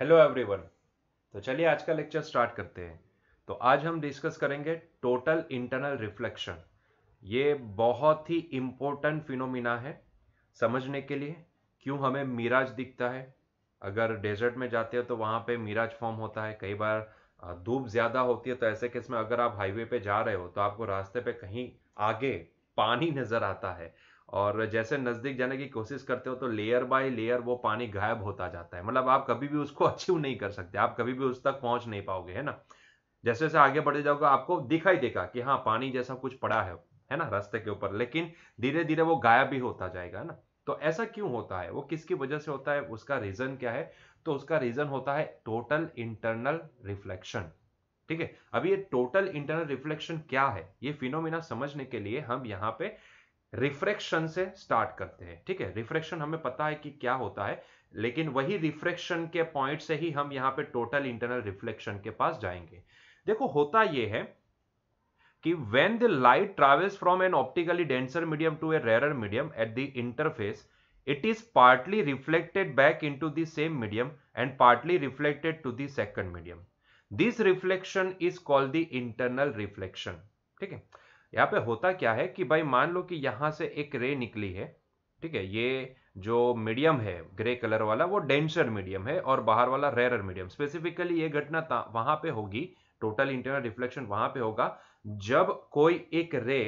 Hello everyone तो चलिए आज का लेक्चर स्टार्ट करते हैं तो आज हम डिस्कस करेंगे टोटल इंटरनल रिफ्लेक्शन ये बहुत ही इम्पोर्टेंट फिनोमिना है समझने के लिए क्यों हमें मिराज दिखता है अगर डेजर्ट में जाते हो तो वहाँ पे मिराज फॉर्म होता है कई बार धूप ज़्यादा होती है तो ऐसे केस में अगर आप हाईवे पे जा रहे हो तो आपको रास्ते पे कहीं आगे पानी नज़र आता है और जैसे नज़दीक जाने की कोशिश करते हो तो लेयर बाय लेयर वो पानी गायब होता जाता है मतलब आप कभी भी उसको अचीव नहीं कर सकते आप कभी भी उस तक पहुंच नहीं पाओगे है ना जैसे जैसे आगे बढ़े जाओगे आपको दिखाई देगा कि हाँ पानी जैसा कुछ पड़ा है है ना रास्ते के ऊपर लेकिन धीरे धीरे वो गायब भी होता जाएगा है ना तो ऐसा क्यों होता है वो किसकी वजह से होता है उसका रीजन क्या है तो उसका रीजन होता है टोटल इंटरनल रिफ्लेक्शन ठीक है अब ये टोटल इंटरनल रिफ्लेक्शन क्या है ये फिनोमिना समझने के लिए हम यहाँ पे रिफ्रेक्शन से स्टार्ट करते हैं ठीक है रिफ्रेक्शन हमें पता है कि क्या होता है लेकिन वही रिफ्रेक्शन के पॉइंट से ही हम यहां पे टोटल इंटरनल रिफ्लेक्शन के पास जाएंगे देखो होता यह है कि when the light travels from an optically denser medium to a rare medium at the interface it is partly reflected back into the same medium and partly reflected to the second medium this reflection is called the internal reflection ठीक है यहाँ पे होता क्या है कि भाई मान लो कि यहाँ से एक रे निकली है ठीक है ये जो मीडियम है ग्रे कलर वाला वो डेंसर मीडियम है और बाहर वाला रेयर मीडियम स्पेसिफिकली ये घटना वहां पे होगी टोटल इंटरनल रिफ्लेक्शन वहां पे होगा जब कोई एक रे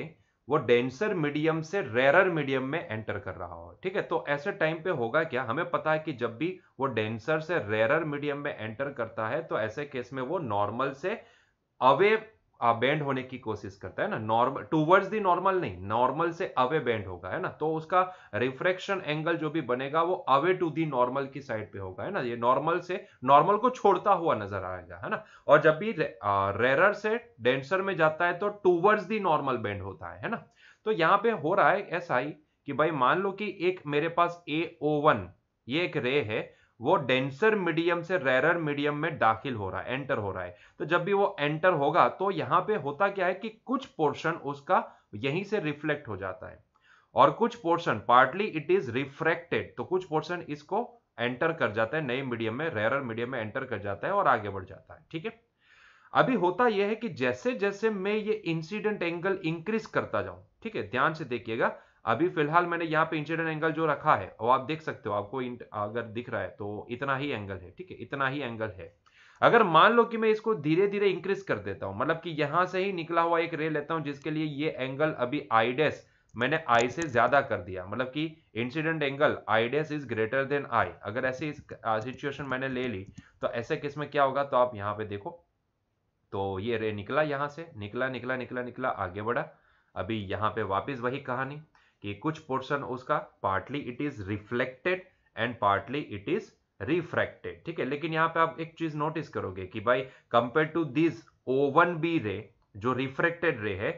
वो डेंसर मीडियम से रेरर मीडियम में एंटर कर रहा हो ठीक है तो ऐसे टाइम पे होगा क्या हमें पता है कि जब भी वो डेंसर से रेरर मीडियम में एंटर करता है तो ऐसे केस में वो नॉर्मल से अवे बेंड होने की कोशिश करता है ना नॉर्मल टूवर्ड्स दी नॉर्मल नहीं नॉर्मल से अवे बेंड होगा है ना तो उसका रिफ्रेक्शन एंगल जो भी बनेगा वो अवे टू दी नॉर्मल की साइड पे होगा है ना ये नॉर्मल से नॉर्मल को छोड़ता हुआ नजर आएगा है ना और जब भी रे, रेरर से डेंसर में जाता है तो टूवर्ड्स दी नॉर्मल बेंड होता है है ना तो यहाँ पे हो रहा है ऐसा ही कि भाई मान लो कि एक मेरे पास ए ओ वन ये एक रे है वो डेंसर मीडियम से रेरर मीडियम में दाखिल हो रहा है एंटर हो रहा है तो जब भी वो एंटर होगा तो यहां पे होता क्या है कि कुछ पोर्शन उसका यहीं से रिफ्लेक्ट हो जाता है और कुछ portion partly it is refracted तो कुछ पोर्शन इसको एंटर कर जाता है नए मीडियम में रेरर मीडियम में एंटर कर जाता है और आगे बढ़ जाता है ठीक है अभी होता यह है कि जैसे जैसे मैं ये इंसिडेंट एंगल इंक्रीज करता जाऊं ठीक है ध्यान से देखिएगा अभी फिलहाल मैंने यहाँ पे इंसिडेंट एंगल जो रखा है वो आप देख सकते हो आपको अगर दिख रहा है तो इतना ही एंगल है ठीक है इतना ही एंगल है अगर मान लो कि मैं इसको धीरे धीरे इंक्रीज कर देता हूँ मतलब कि यहाँ से ही निकला हुआ एक रे लेता हूँ जिसके लिए ये एंगल अभी आईडेस मैंने आई से ज्यादा कर दिया मतलब कि incident angle I dash is greater than I अगर ऐसी सिचुएशन मैंने ले ली तो ऐसे किस में क्या होगा तो आप यहाँ पे देखो तो ये रे निकला यहाँ से निकला निकला निकला निकला आगे बढ़ा अभी यहाँ पे वापस वही कहानी कि कुछ पोर्शन उसका partly it is reflected and partly it is refracted ठीक है लेकिन यहाँ पे आप एक चीज नोटिस करोगे कि भाई compare to this O one B ray जो रिफ्रेक्टेड रे है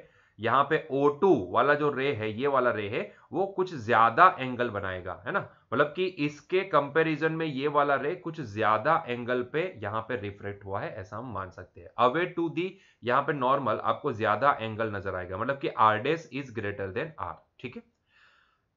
यहाँ पे ओ टू वाला जो रे है ये वाला रे है वो कुछ ज्यादा एंगल बनाएगा है ना मतलब कि इसके कंपैरिजन में ये वाला रे कुछ ज्यादा एंगल पे यहाँ पे रिफ्रेक्ट हुआ है ऐसा हम मान सकते हैं अवे टू दी यहाँ पे नॉर्मल आपको ज्यादा एंगल नजर आएगा मतलब कि R dash is greater than R ठीक है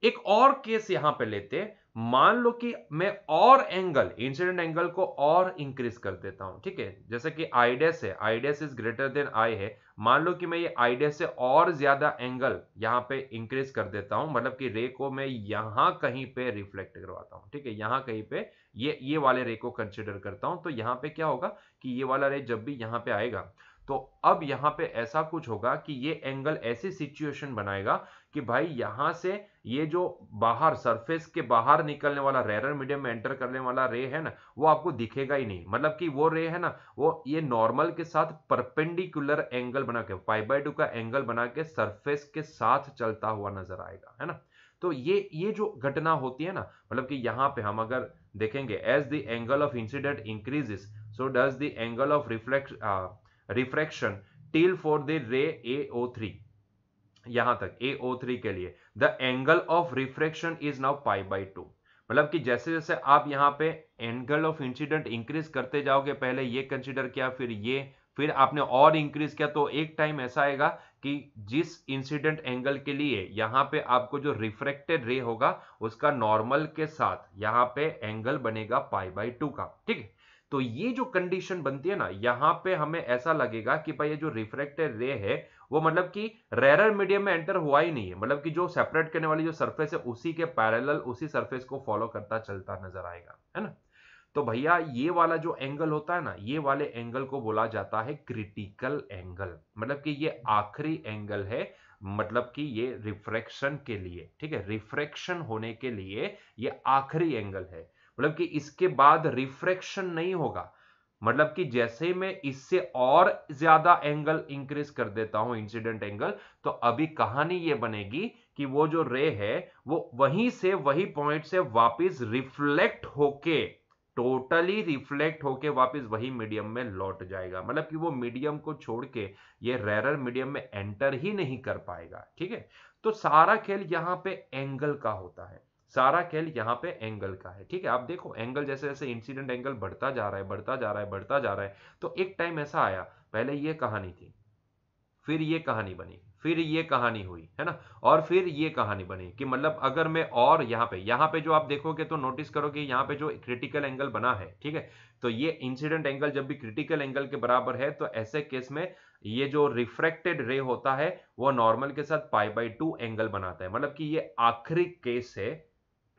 एक और केस यहां पे लेते मान लो कि मैं और एंगल इंसिडेंट एंगल को और इंक्रीज कर देता हूं ठीक है जैसे कि आईडेस है I dash is greater than I है मान लो कि मैं ये आईडेस से और ज्यादा एंगल यहां पे इंक्रीज कर देता हूं मतलब कि रे को मैं यहां कहीं पे रिफ्लेक्ट करवाता हूं ठीक है यहां कहीं पे ये ये वाले रे को कंसिडर करता हूं तो यहां पर क्या होगा कि ये वाला रे जब भी यहां पर आएगा तो अब यहां पे ऐसा कुछ होगा कि ये एंगल ऐसी सिचुएशन बनाएगा कि भाई यहां से ये जो बाहर सरफेस के बाहर निकलने वाला रेरर मीडियम में एंटर करने वाला रे है ना वो आपको दिखेगा ही नहीं मतलब कि वो रे है ना वो ये नॉर्मल के साथ परपेंडिकुलर एंगल बना के फाइव बाई टू का एंगल बना के सरफेस के साथ चलता हुआ नजर आएगा है ना तो ये ये जो घटना होती है ना मतलब कि यहाँ पे हम अगर देखेंगे as the angle of incident increases so does the angle of reflect refraction till for the ray A O three यहां तक AO3 के लिए the angle of refraction is now pi by two मतलब कि जैसे जैसे आप यहाँ पे एंगल ऑफ इंसिडेंट इंक्रीज करते जाओगे पहले ये कंसिडर किया फिर ये फिर आपने और इंक्रीज किया तो एक टाइम ऐसा आएगा कि जिस इंसिडेंट एंगल के लिए यहाँ पे आपको जो रिफ्रेक्टेड रे होगा उसका नॉर्मल के साथ यहाँ पे एंगल बनेगा पाई बाई टू का ठीक है तो ये जो कंडीशन बनती है ना यहाँ पे हमें ऐसा लगेगा कि भाई ये जो रिफ्रेक्टेड रे है वो मतलब कि रेरर मीडियम में एंटर हुआ ही नहीं है मतलब कि जो सेपरेट करने वाली जो सरफेस है उसी के पैरेलल उसी सरफेस को फॉलो करता चलता नजर आएगा है ना तो भैया ये वाला जो एंगल होता है ना ये वाले एंगल को बोला जाता है क्रिटिकल एंगल मतलब कि ये आखिरी एंगल है मतलब कि ये रिफ्रेक्शन के लिए ठीक है रिफ्रेक्शन होने के लिए ये आखिरी एंगल है मतलब कि इसके बाद रिफ्रेक्शन नहीं होगा मतलब कि जैसे मैं इससे और ज्यादा एंगल इंक्रीज कर देता हूं इंसिडेंट एंगल तो अभी कहानी ये बनेगी कि वो जो रे है वो वहीं से वही पॉइंट से वापस रिफ्लेक्ट होके टोटली रिफ्लेक्ट होके वापस वही मीडियम में लौट जाएगा मतलब कि वो मीडियम को छोड़ के ये रेरर मीडियम में एंटर ही नहीं कर पाएगा ठीक है तो सारा खेल यहाँ पे एंगल का होता है सारा खेल यहाँ पे एंगल का है ठीक है आप देखो एंगल जैसे जैसे इंसिडेंट एंगल बढ़ता जा रहा है बढ़ता जा रहा है बढ़ता जा रहा है तो एक टाइम ऐसा आया पहले ये कहानी थी फिर ये कहानी बनी फिर ये कहानी हुई है ना और फिर ये कहानी बनी कि मतलब अगर मैं और यहाँ पे यहाँ पे जो आप देखोगे तो नोटिस करोगे यहाँ पे जो क्रिटिकल एंगल बना है ठीक है तो ये इंसिडेंट एंगल जब भी क्रिटिकल एंगल के बराबर है तो ऐसे केस में ये जो रिफ्रेक्टेड रे होता है वो नॉर्मल के साथ पाई बाई टू एंगल बनाता है मतलब कि ये आखिरी केस है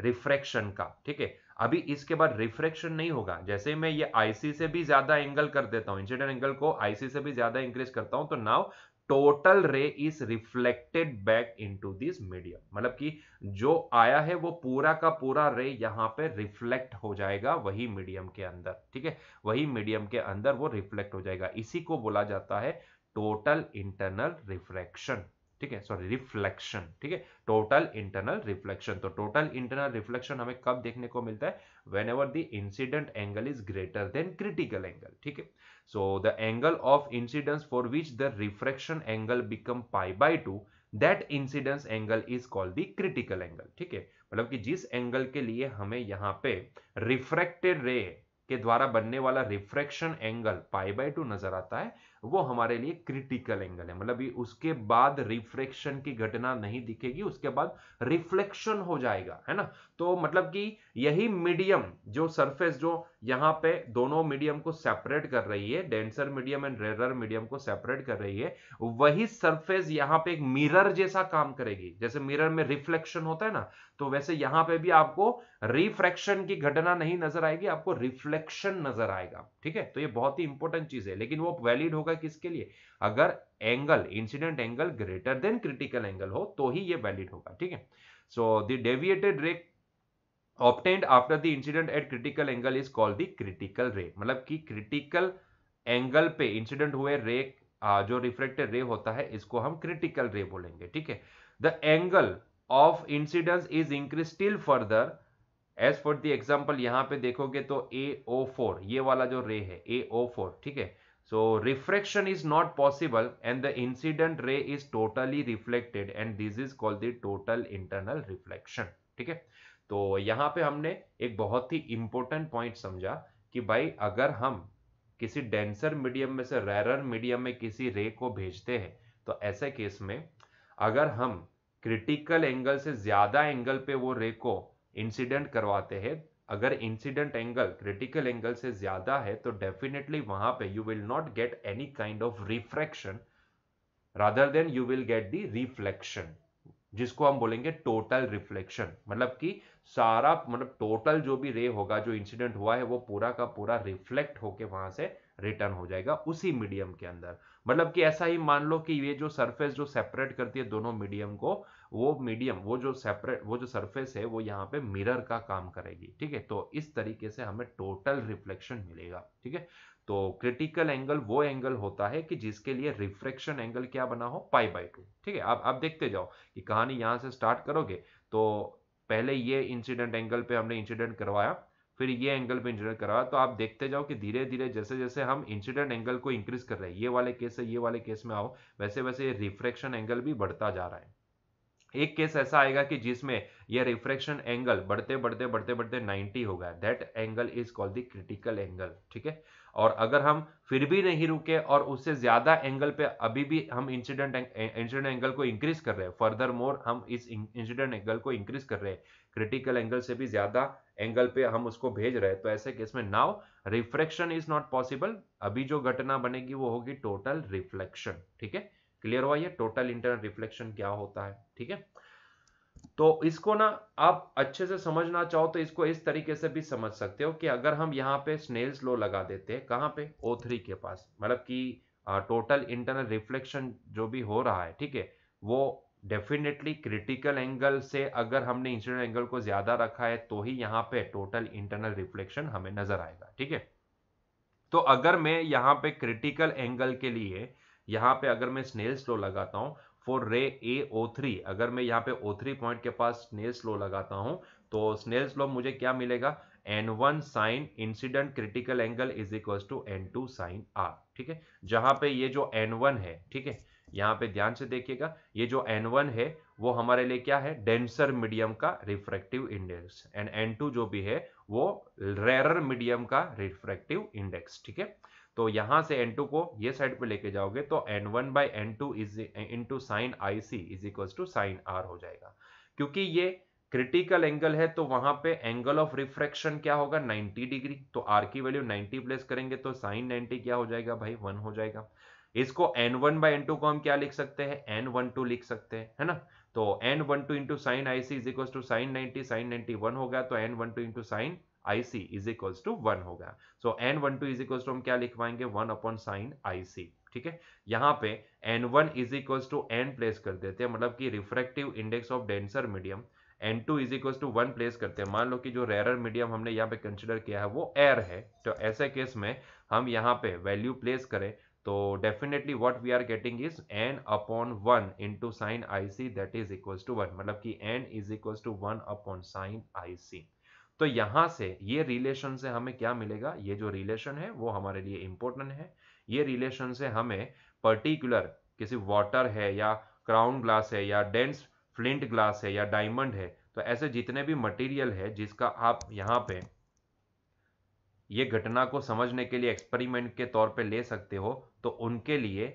रिफ्रैक्शन का ठीक है अभी इसके बाद रिफ्रैक्शन नहीं होगा जैसे मैं ये आईसी से भी ज्यादा एंगल कर देता हूं इंसिडेंट एंगल को आईसी से भी ज्यादा इंक्रीज करता हूं तो now total ray is reflected back into this medium मतलब कि जो आया है वो पूरा का पूरा रे यहां पे रिफ्लेक्ट हो जाएगा वही मीडियम के अंदर ठीक है वही मीडियम के अंदर वो रिफ्लेक्ट हो जाएगा इसी को बोला जाता है टोटल इंटरनल रिफ्रैक्शन ठीक है सॉरी रिफ्लेक्शन ठीक है टोटल इंटरनल रिफ्लेक्शन तो टोटल इंटरनल रिफ्लेक्शन हमें कब देखने को मिलता है whenever the incident angle is greater than critical angle ठीक है so the angle of incidence for which the reflection angle become pi by two that incidence angle is called the critical angle ठीक है मतलब कि जिस angle के लिए हमें यहाँ पे रिफ्रेक्टेड रे के द्वारा बनने वाला refraction angle pi by two नजर आता है तो वो हमारे लिए क्रिटिकल एंगल है मतलब उसके बाद रिफ्लेक्शन की घटना नहीं दिखेगी उसके बाद रिफ्लेक्शन हो जाएगा है ना तो मतलब कि यही मीडियम जो सरफेस जो यहां पे दोनों मीडियम को सेपरेट कर रही है denser medium and rarer medium को सेपरेट कर रही है वही सरफेस यहां पे एक मिरर जैसा काम करेगी जैसे मिरर में रिफ्लेक्शन होता है ना तो वैसे यहां पे भी आपको रिफ्रैक्शन की घटना नहीं नजर आएगी आपको रिफ्लेक्शन नजर आएगा ठीक है तो ये बहुत ही इंपॉर्टेंट चीज है लेकिन वो वैलिड होगा होगा किसके लिए अगर angle incident angle greater than critical angle हो तो ही ये वैलिड होगा ठीक है so the deviated ray obtained after the incident at critical angle is called the critical ray मतलब कि क्रिटिकल एंगल पे इंसिडेंट हुए रे जो रिफ्लेक्टेड रे होता है इसको हम क्रिटिकल रे बोलेंगे ठीक है the angle of incidence is increase still further as for the example यहां पे देखोगे तो ए ओ फोर ये वाला जो रे है ए ओ फोर ठीक है So refraction is not possible and the incident ray is totally reflected and this is called the total internal reflection. ठीक है तो यहां पे हमने एक बहुत ही इंपॉर्टेंट पॉइंट समझा कि भाई अगर हम किसी डेंसर मीडियम में से रेरर मीडियम में किसी रे को भेजते हैं तो ऐसे केस में अगर हम क्रिटिकल एंगल से ज़्यादा एंगल पे वो रे को इंसिडेंट करवाते हैं अगर इंसिडेंट एंगल क्रिटिकल एंगल से ज्यादा है तो डेफिनेटली वहां पे you will not get any kind of refraction rather than you will get the reflection जिसको हम बोलेंगे टोटल रिफ्लेक्शन मतलब कि सारा मतलब टोटल जो भी रे होगा जो इंसिडेंट हुआ है वो पूरा का पूरा रिफ्लेक्ट होके वहां से रिटर्न हो जाएगा उसी मीडियम के अंदर मतलब कि ऐसा ही मान लो कि ये जो सरफेस जो सेपरेट करती है दोनों मीडियम को वो मीडियम वो जो सेपरेट वो जो सरफेस है वो यहाँ पे मिरर का काम करेगी ठीक है तो इस तरीके से हमें टोटल रिफ्लेक्शन मिलेगा ठीक है तो क्रिटिकल एंगल वो एंगल होता है कि जिसके लिए रिफ्रेक्शन एंगल क्या बना हो पाई बाई टू ठीक है आप आप देखते जाओ कि कहानी यहाँ से स्टार्ट करोगे तो पहले ये इंसिडेंट एंगल पे हमने इंसिडेंट करवाया फिर ये एंगल पे इंसिडेंट करवाया तो आप देखते जाओ कि धीरे धीरे जैसे जैसे हम इंसिडेंट एंगल को इंक्रीज कर रहे हैं ये वाले केस से ये वाले केस में आओ वैसे वैसे ये रिफ्रैक्शन एंगल भी बढ़ता जा रहा है एक केस ऐसा आएगा कि जिसमें यह रिफ्रेक्शन एंगल बढ़ते बढ़ते बढ़ते बढ़ते 90 होगा that angle is called the critical angle ठीक है और अगर हम फिर भी नहीं रुके और उससे ज्यादा एंगल पे अभी भी हम इंसिडेंट इंसिडेंट एंगल को इंक्रीज कर रहे हैं फर्दर मोर हम इस इंसिडेंट एंगल को इंक्रीज कर रहे हैं क्रिटिकल एंगल से भी ज्यादा एंगल पे हम उसको भेज रहे हैं तो ऐसे केस में now refraction is not possible अभी जो घटना बनेगी वो होगी टोटल रिफ्लेक्शन ठीक है क्लियर हुआ ये टोटल इंटरनल रिफ्लेक्शन क्या होता है ठीक है तो इसको ना आप अच्छे से समझना चाहो तो इसको इस तरीके से भी समझ सकते हो कि अगर हम यहाँ पे स्नेल्स लो लगा देते हैं कहाँ पे ओ थ्री के पास मतलब कि टोटल इंटरनल रिफ्लेक्शन जो भी हो रहा है ठीक है वो डेफिनेटली क्रिटिकल एंगल से अगर हमने इंसिडेंट एंगल को ज्यादा रखा है तो ही यहाँ पे टोटल इंटरनल रिफ्लेक्शन हमें नजर आएगा ठीक है तो अगर मैं यहाँ पे क्रिटिकल एंगल के लिए यहाँ पे अगर मैं स्नेल स्लो लगाता हूँ फॉर रे ए ओ थ्री अगर मैं यहाँ पे ओ थ्री पॉइंट के पास स्नेल स्लो लगाता हूँ तो स्नेल स्लो मुझे क्या मिलेगा N one sine incident critical angle is equal to N two sine R ठीक है जहां पे ये जो एन वन है ठीक है यहाँ पे ध्यान से देखिएगा ये जो एन वन है वो हमारे लिए क्या है डेंसर मीडियम का refractive index and N two जो भी है वो रेरर मीडियम का रिफ्रैक्टिव इंडेक्स ठीक है तो यहां से एन टू को ये साइड पे लेके जाओगे तो N one by N two is into sine I C is equal to sine R हो जाएगा क्योंकि ये क्रिटिकल एंगल है तो वहां पे एंगल ऑफ रिफ्रैक्शन क्या होगा 90 डिग्री तो आर की वैल्यू 90 प्लेस करेंगे तो साइन 90 क्या हो जाएगा भाई वन हो जाएगा इसको N one by N two को हम क्या लिख सकते हैं एन वन टू लिख सकते हैं है ना तो N one two into sine I C is equal to sine ninety sine ninety one हो गया तो N one two into sine I C is equals to one गया so N one two is equal to हम क्या लिखवाएंगे one upon sine I C ठीक है यहाँ पे N one is equal to N place कर देते हैं मतलब कि refractive index of denser medium N two is equal to one place करते हैं मान लो कि जो रेरर मीडियम हमने यहाँ पे कंसिडर किया है वो एयर है तो ऐसे केस में हम यहाँ पे वैल्यू प्लेस करें तो definitely what we are getting is N upon one into sine I C that is equal to one मतलब कि N is equal to one upon sine I C तो यहां से ये रिलेशन से हमें क्या मिलेगा ये जो रिलेशन है वो हमारे लिए इंपॉर्टेंट है ये रिलेशन से हमें पर्टिकुलर किसी वाटर है या क्राउन ग्लास है या डेंस फ्लिंट ग्लास है या डायमंड है तो ऐसे जितने भी मटेरियल है जिसका आप यहाँ पे ये घटना को समझने के लिए एक्सपेरिमेंट के तौर पे ले सकते हो तो उनके लिए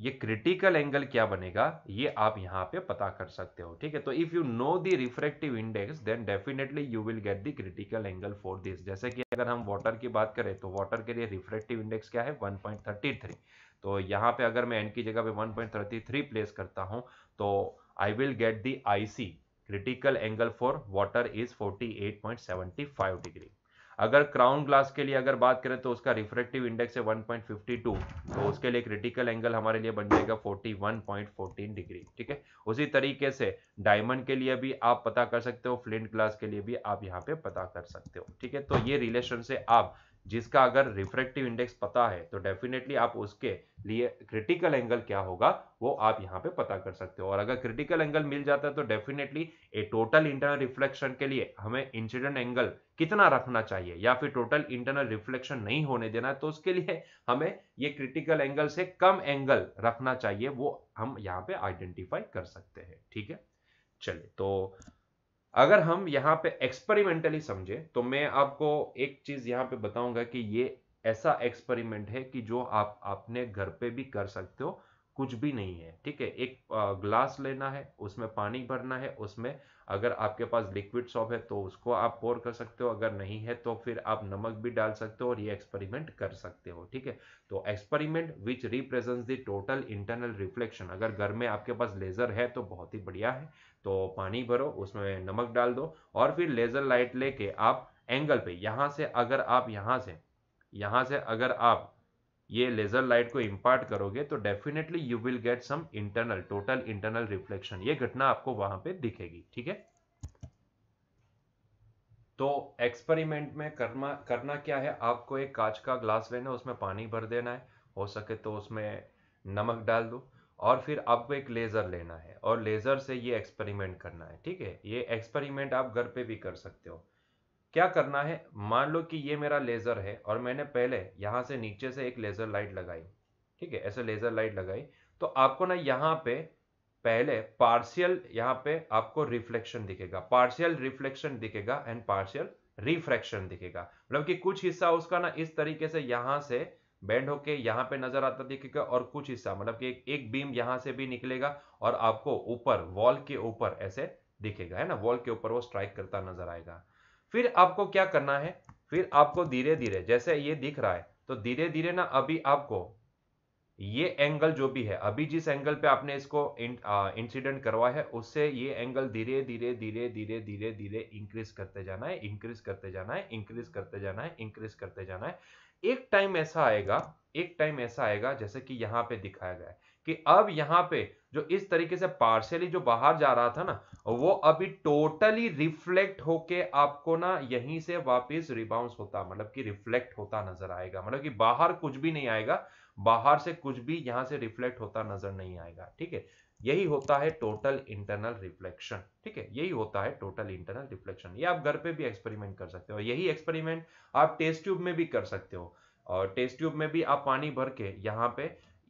ये क्रिटिकल एंगल क्या बनेगा ये आप यहाँ पे पता कर सकते हो ठीक है तो if you know the refractive index then definitely you will get the critical angle for this जैसे कि अगर हम वाटर की बात करें तो वाटर के लिए रिफ्रेक्टिव इंडेक्स क्या है 1.33 तो यहाँ पे अगर मैं एन की जगह पे 1.33 प्लेस करता हूँ तो I will get the I critical angle for water is forty degree अगर क्राउन ग्लास के लिए अगर बात करें तो उसका रिफ्रेक्टिव इंडेक्स है 1.52 तो उसके लिए क्रिटिकल एंगल हमारे लिए बन जाएगा 41.14 डिग्री ठीक है उसी तरीके से डायमंड के लिए भी आप पता कर सकते हो फ्लिंट ग्लास के लिए भी आप यहाँ पे पता कर सकते हो ठीक है तो ये रिलेशन से आप जिसका अगर रिफ्रेक्टिव इंडेक्स पता है तो डेफिनेटली आप उसके लिए क्रिटिकल एंगल क्या होगा वो आप यहाँ पे पता कर सकते हो और अगर क्रिटिकल एंगल मिल जाता है तो definitely a total internal reflection के लिए हमें इंसिडेंट एंगल कितना रखना चाहिए या फिर टोटल इंटरनल रिफ्लेक्शन नहीं होने देना तो उसके लिए हमें ये क्रिटिकल एंगल से कम एंगल रखना चाहिए वो हम यहाँ पे आइडेंटिफाई कर सकते हैं ठीक है चलिए तो अगर हम यहाँ पे एक्सपेरिमेंटली समझे तो मैं आपको एक चीज यहाँ पे बताऊंगा कि ये ऐसा एक्सपेरिमेंट है कि जो आप अपने घर पे भी कर सकते हो कुछ भी नहीं है ठीक है एक ग्लास लेना है उसमें पानी भरना है उसमें अगर आपके पास लिक्विड सॉप है तो उसको आप पोर कर सकते हो अगर नहीं है तो फिर आप नमक भी डाल सकते हो और ये एक्सपेरिमेंट कर सकते हो ठीक है तो experiment which represents the total internal reflection अगर घर में आपके पास लेजर है तो बहुत ही बढ़िया है तो पानी भरो उसमें नमक डाल दो और फिर लेजर लाइट लेके आप एंगल पे यहां से अगर आप यहां से यहां से अगर आप ये लेजर लाइट को इम्पार्ट करोगे तो definitely you will get some internal total internal reflection ये घटना आपको वहां पे दिखेगी ठीक है तो एक्सपेरिमेंट में करना करना क्या है आपको एक कांच का ग्लास लेना है उसमें पानी भर देना है हो सके तो उसमें नमक डाल दो और फिर आपको एक लेज़र लेना है और लेज़र से ये एक्सपेरिमेंट करना है ठीक है ये एक्सपेरिमेंट आप घर पे भी कर सकते हो क्या करना है मान लो कि ये मेरा लेज़र है और मैंने पहले यहाँ से नीचे से एक लेज़र लाइट लगाई ठीक है ऐसे लेज़र लाइट लगाई तो आपको ना यहाँ पे पहले पार्शियल यहाँ पे आपको रिफ्लेक्शन दिखेगा पार्शियल रिफ्लेक्शन दिखेगा एंड पार्शियल रिफ्रैक्शन दिखेगा मतलब कि कुछ हिस्सा उसका ना इस तरीके से यहाँ से बैंड होके यहाँ पे नजर आता दिखेगा और कुछ हिस्सा मतलब कि एक, एक बीम यहाँ से भी निकलेगा और आपको ऊपर वॉल के ऊपर ऐसे दिखेगा है ना वॉल के ऊपर वो स्ट्राइक करता नजर आएगा फिर आपको क्या करना है फिर आपको धीरे धीरे जैसे ये दिख रहा है तो धीरे धीरे ना अभी आपको ये एंगल जो भी है अभी जिस एंगल पे आपने इसको इंसिडेंट करवाया है उससे ये एंगल धीरे धीरे धीरे धीरे धीरे धीरे इंक्रीज करते जाना है इंक्रीज करते जाना है इंक्रीज करते जाना है इंक्रीज करते जाना है एक टाइम ऐसा आएगा एक टाइम ऐसा आएगा जैसे कि यहाँ पे दिखाया गया है कि अब यहां पे जो इस तरीके से पार्शियली जो बाहर जा रहा था ना वो अभी टोटली रिफ्लेक्ट होके आपको ना यहीं से वापस रिबाउंस होता मतलब कि रिफ्लेक्ट होता नजर आएगा मतलब कि बाहर कुछ भी नहीं आएगा बाहर से कुछ भी यहां से रिफ्लेक्ट होता नजर नहीं आएगा ठीक है यही होता है टोटल इंटरनल रिफ्लेक्शन ठीक है यही होता है टोटल इंटरनल रिफ्लेक्शन ये आप घर पे भी एक्सपेरिमेंट कर सकते हो यही एक्सपेरिमेंट आप टेस्ट ट्यूब में भी कर सकते हो और टेस्ट ट्यूब में भी आप पानी भर के यहाँ पे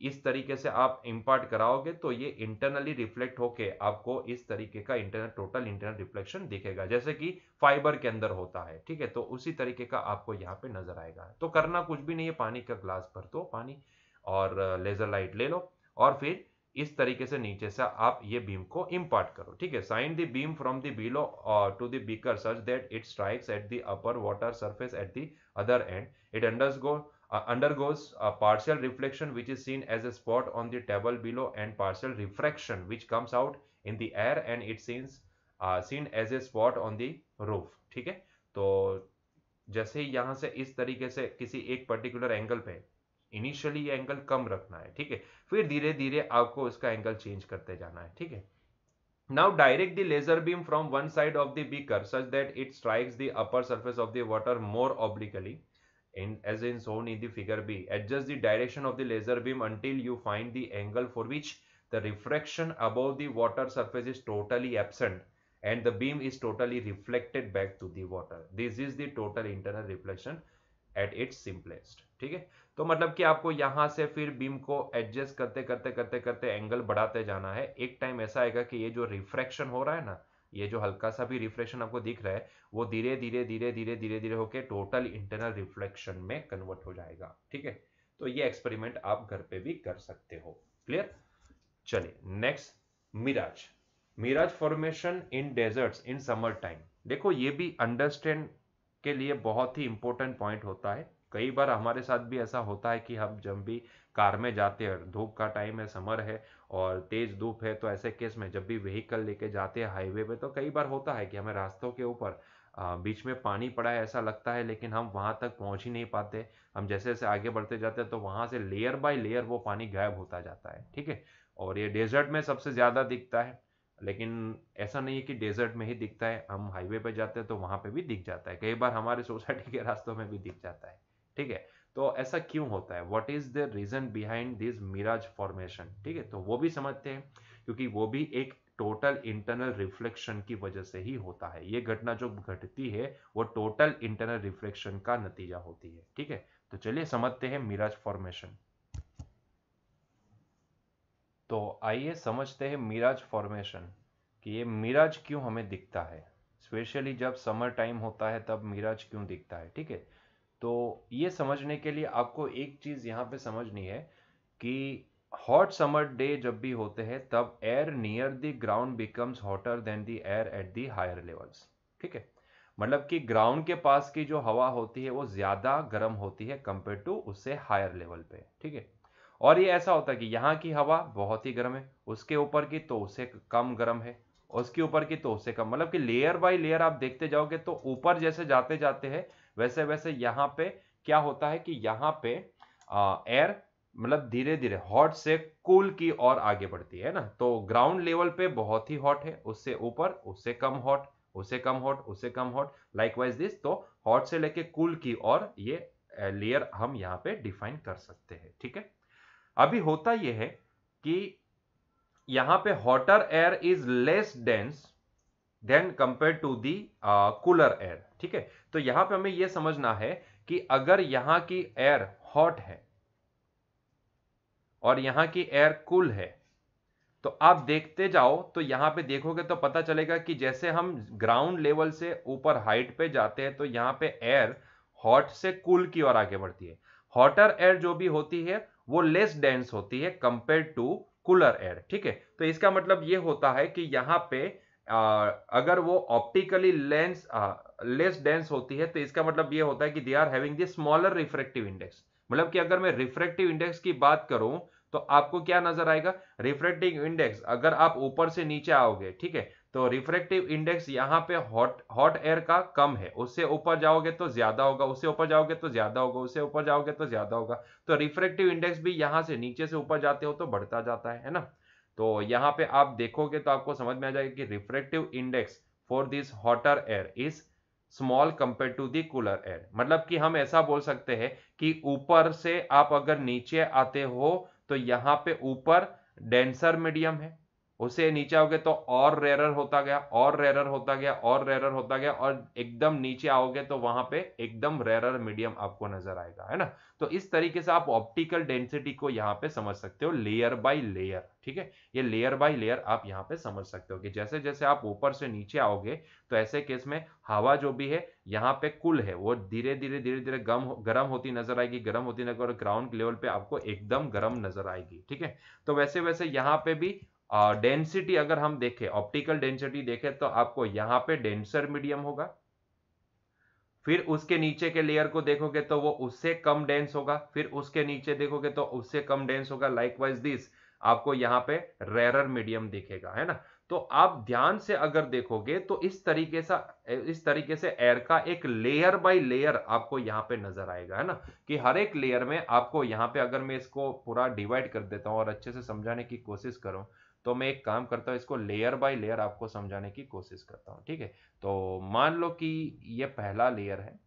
इस तरीके से आप इम्पार्ट कराओगे तो ये इंटरनली रिफ्लेक्ट होके आपको इस तरीके का इंटरनल टोटल इंटरनल रिफ्लेक्शन दिखेगा जैसे कि फाइबर के अंदर होता है ठीक है तो उसी तरीके का आपको यहाँ पे नजर आएगा तो करना कुछ भी नहीं है पानी का ग्लास भर दो पानी और लेजर लाइट ले लो और फिर इस तरीके से नीचे से आप ये बीम को इम्पार्ट करो ठीक है shine the beam from the below to the beaker such that it strikes at the upper water surface at the other end it undergoes uh, undergoes a partial reflection which is seen as a spot on the table below and partial refraction which comes out in the air and it seems uh, seen as a spot on the roof ठीक है तो जैसे ही यहाँ से इस तरीके से किसी एक पर्टिकुलर एंगल पे इनिशियली एंगल कम रखना है ठीक है फिर धीरे धीरे आपको इसका एंगल चेंज करते जाना है ठीक है now direct the laser beam from one side of the beaker such that it strikes the upper surface of the water more obliquely in, as in shown in the figure B. Adjust the direction of the laser beam until you find the angle for which the refraction above the water surface is totally absent and the beam is totally reflected back to the water. This is the total internal reflection at its simplest. ठीक है तो मतलब कि आपको यहाँ से फिर beam को एडजस्ट करते करते करते करते एंगल बढ़ाते जाना है एक टाइम ऐसा आएगा कि ये जो रिफ्रैक्शन हो रहा है ना ये जो हल्का सा भी रिफ्लेक्शन आपको दिख रहा है वो धीरे धीरे धीरे धीरे धीरे धीरे होकर टोटल इंटरनल रिफ्लेक्शन में कन्वर्ट हो जाएगा ठीक है तो ये एक्सपेरिमेंट आप घर पे भी कर सकते हो क्लियर चलिए next mirage mirage formation in deserts in summer time देखो ये भी अंडरस्टैंड के लिए बहुत ही इंपॉर्टेंट पॉइंट होता है कई बार हमारे साथ भी ऐसा होता है कि हम जब भी कार में जाते हैं धूप का टाइम है समर है और तेज़ धूप है तो ऐसे केस में जब भी व्हीकल लेके जाते हैं हाईवे पे तो कई बार होता है कि हमें रास्तों के ऊपर बीच में पानी पड़ा है ऐसा लगता है लेकिन हम वहाँ तक पहुँच ही नहीं पाते हम जैसे जैसे आगे बढ़ते जाते हैं तो वहाँ से लेयर बाय लेयर वो पानी गायब होता जाता है ठीक है और ये डेजर्ट में सबसे ज़्यादा दिखता है लेकिन ऐसा नहीं है कि डेजर्ट में ही दिखता है हम हाईवे पर जाते हैं तो वहाँ पर भी दिख जाता है कई बार हमारे सोसाइटी के रास्तों में भी दिख जाता है ठीक है तो ऐसा क्यों होता है what is the reason behind this mirage formation ठीक है तो वो भी समझते हैं क्योंकि वो भी एक टोटल इंटरनल रिफ्लेक्शन की वजह से ही होता है ये घटना जो घटती है वो टोटल इंटरनल रिफ्लेक्शन का नतीजा होती है ठीक है तो चलिए समझते हैं मिराज फॉर्मेशन तो आइए समझते हैं मिराज फॉर्मेशन कि ये मिराज क्यों हमें दिखता है स्पेशली जब समर टाइम होता है तब मिराज क्यों दिखता है ठीक है तो ये समझने के लिए आपको एक चीज़ यहाँ पे समझनी है कि हॉट समर डे जब भी होते हैं तब air near the ground becomes hotter than the air at the higher levels ठीक है मतलब कि ग्राउंड के पास की जो हवा होती है वो ज़्यादा गर्म होती है कंपेयर टू उससे हायर लेवल पे ठीक है और ये ऐसा होता है कि यहाँ की हवा बहुत ही गर्म है उसके ऊपर की तो उससे कम गर्म है उसके ऊपर की तो उससे कम मतलब कि लेयर बाय लेयर आप देखते जाओगे तो ऊपर जैसे जाते जाते हैं वैसे वैसे यहाँ पे क्या होता है कि यहाँ पे एयर मतलब धीरे धीरे हॉट से कूल की ओर आगे बढ़ती है ना तो ग्राउंड लेवल पे बहुत ही हॉट है उससे ऊपर उससे कम हॉट उससे कम हॉट उससे कम हॉट लाइकवाइज दिस तो हॉट से लेके कूल की और ये लेयर हम यहाँ पे डिफाइन कर सकते हैं ठीक है अभी होता यह है कि यहाँ पे hotter air is less dense than compare to the cooler air ठीक है तो यहां पे हमें यह समझना है कि अगर यहां की एयर हॉट है और यहां की एयर कूल है तो आप देखते जाओ तो यहां पे देखोगे तो पता चलेगा कि जैसे हम ग्राउंड लेवल से ऊपर हाइट पे जाते हैं तो यहां पे एयर हॉट से कूल की ओर आगे बढ़ती है हॉटर एयर जो भी होती है वो लेस डेंस होती है कंपेयर टू कूलर एयर ठीक है तो इसका मतलब ये होता है कि यहां पे अगर वो ऑप्टिकली लेंस लेस डेंस होती है तो इसका मतलब ये होता है कि they are having the smaller refractive index मतलब कि अगर मैं रिफ्रेक्टिव इंडेक्स की बात करूं तो आपको क्या नजर आएगा रिफ्रेक्टिव इंडेक्स अगर आप ऊपर से नीचे आओगे ठीक है तो रिफ्रेक्टिव इंडेक्स यहाँ पे हॉट हॉट एयर का कम है उससे ऊपर जाओगे तो ज्यादा होगा उससे ऊपर जाओगे तो ज्यादा होगा उससे ऊपर जाओगे तो ज्यादा होगा तो रिफ्रेक्टिव इंडेक्स भी यहाँ से नीचे से ऊपर जाते हो तो बढ़ता जाता है ना तो यहाँ पे आप देखोगे तो आपको समझ में आ जाएगा कि refractive index for this hotter air is small compare to the cooler air मतलब कि हम ऐसा बोल सकते हैं कि ऊपर से आप अगर नीचे आते हो तो यहाँ पे ऊपर डेंसर मीडियम है उसे नीचे आओगे तो और रेरर होता गया और रेरर होता गया और रेरर होता गया और एकदम नीचे आओगे तो वहां पे एकदम रेरर मीडियम आपको नजर आएगा है ना तो इस तरीके से आप ऑप्टिकल डेंसिटी को यहाँ पे समझ सकते हो लेयर बाय लेयर ठीक है ये लेयर बाय लेयर आप यहाँ पे समझ सकते हो कि जैसे जैसे आप ऊपर से नीचे आओगे तो ऐसे केस में हवा जो भी है यहाँ पे कुल है वो धीरे धीरे धीरे धीरे गम गर्म होती नजर आएगी गर्म होती नजर और ग्राउंड लेवल पे आपको एकदम गर्म नजर आएगी ठीक है तो वैसे वैसे यहाँ पे भी डेंसिटी अगर हम देखें ऑप्टिकल डेंसिटी देखें तो आपको यहां पे डेंसर मीडियम होगा फिर उसके नीचे के लेयर को देखोगे तो वो उससे कम डेंस होगा फिर उसके नीचे देखोगे तो उससे कम डेंस होगा लाइकवाइज दिस आपको यहां पे रेरर मीडियम दिखेगा है ना तो आप ध्यान से अगर देखोगे तो इस तरीके से इस तरीके से एयर का एक लेयर बाय लेयर आपको यहां पे नजर आएगा है ना कि हर एक लेयर में आपको यहां पे अगर मैं इसको पूरा डिवाइड कर देता हूं और अच्छे से समझाने की कोशिश करूं तो मैं एक काम करता हूँ इसको लेयर बाय लेयर आपको समझाने की कोशिश करता हूँ ठीक है तो मान लो कि ये पहला लेयर है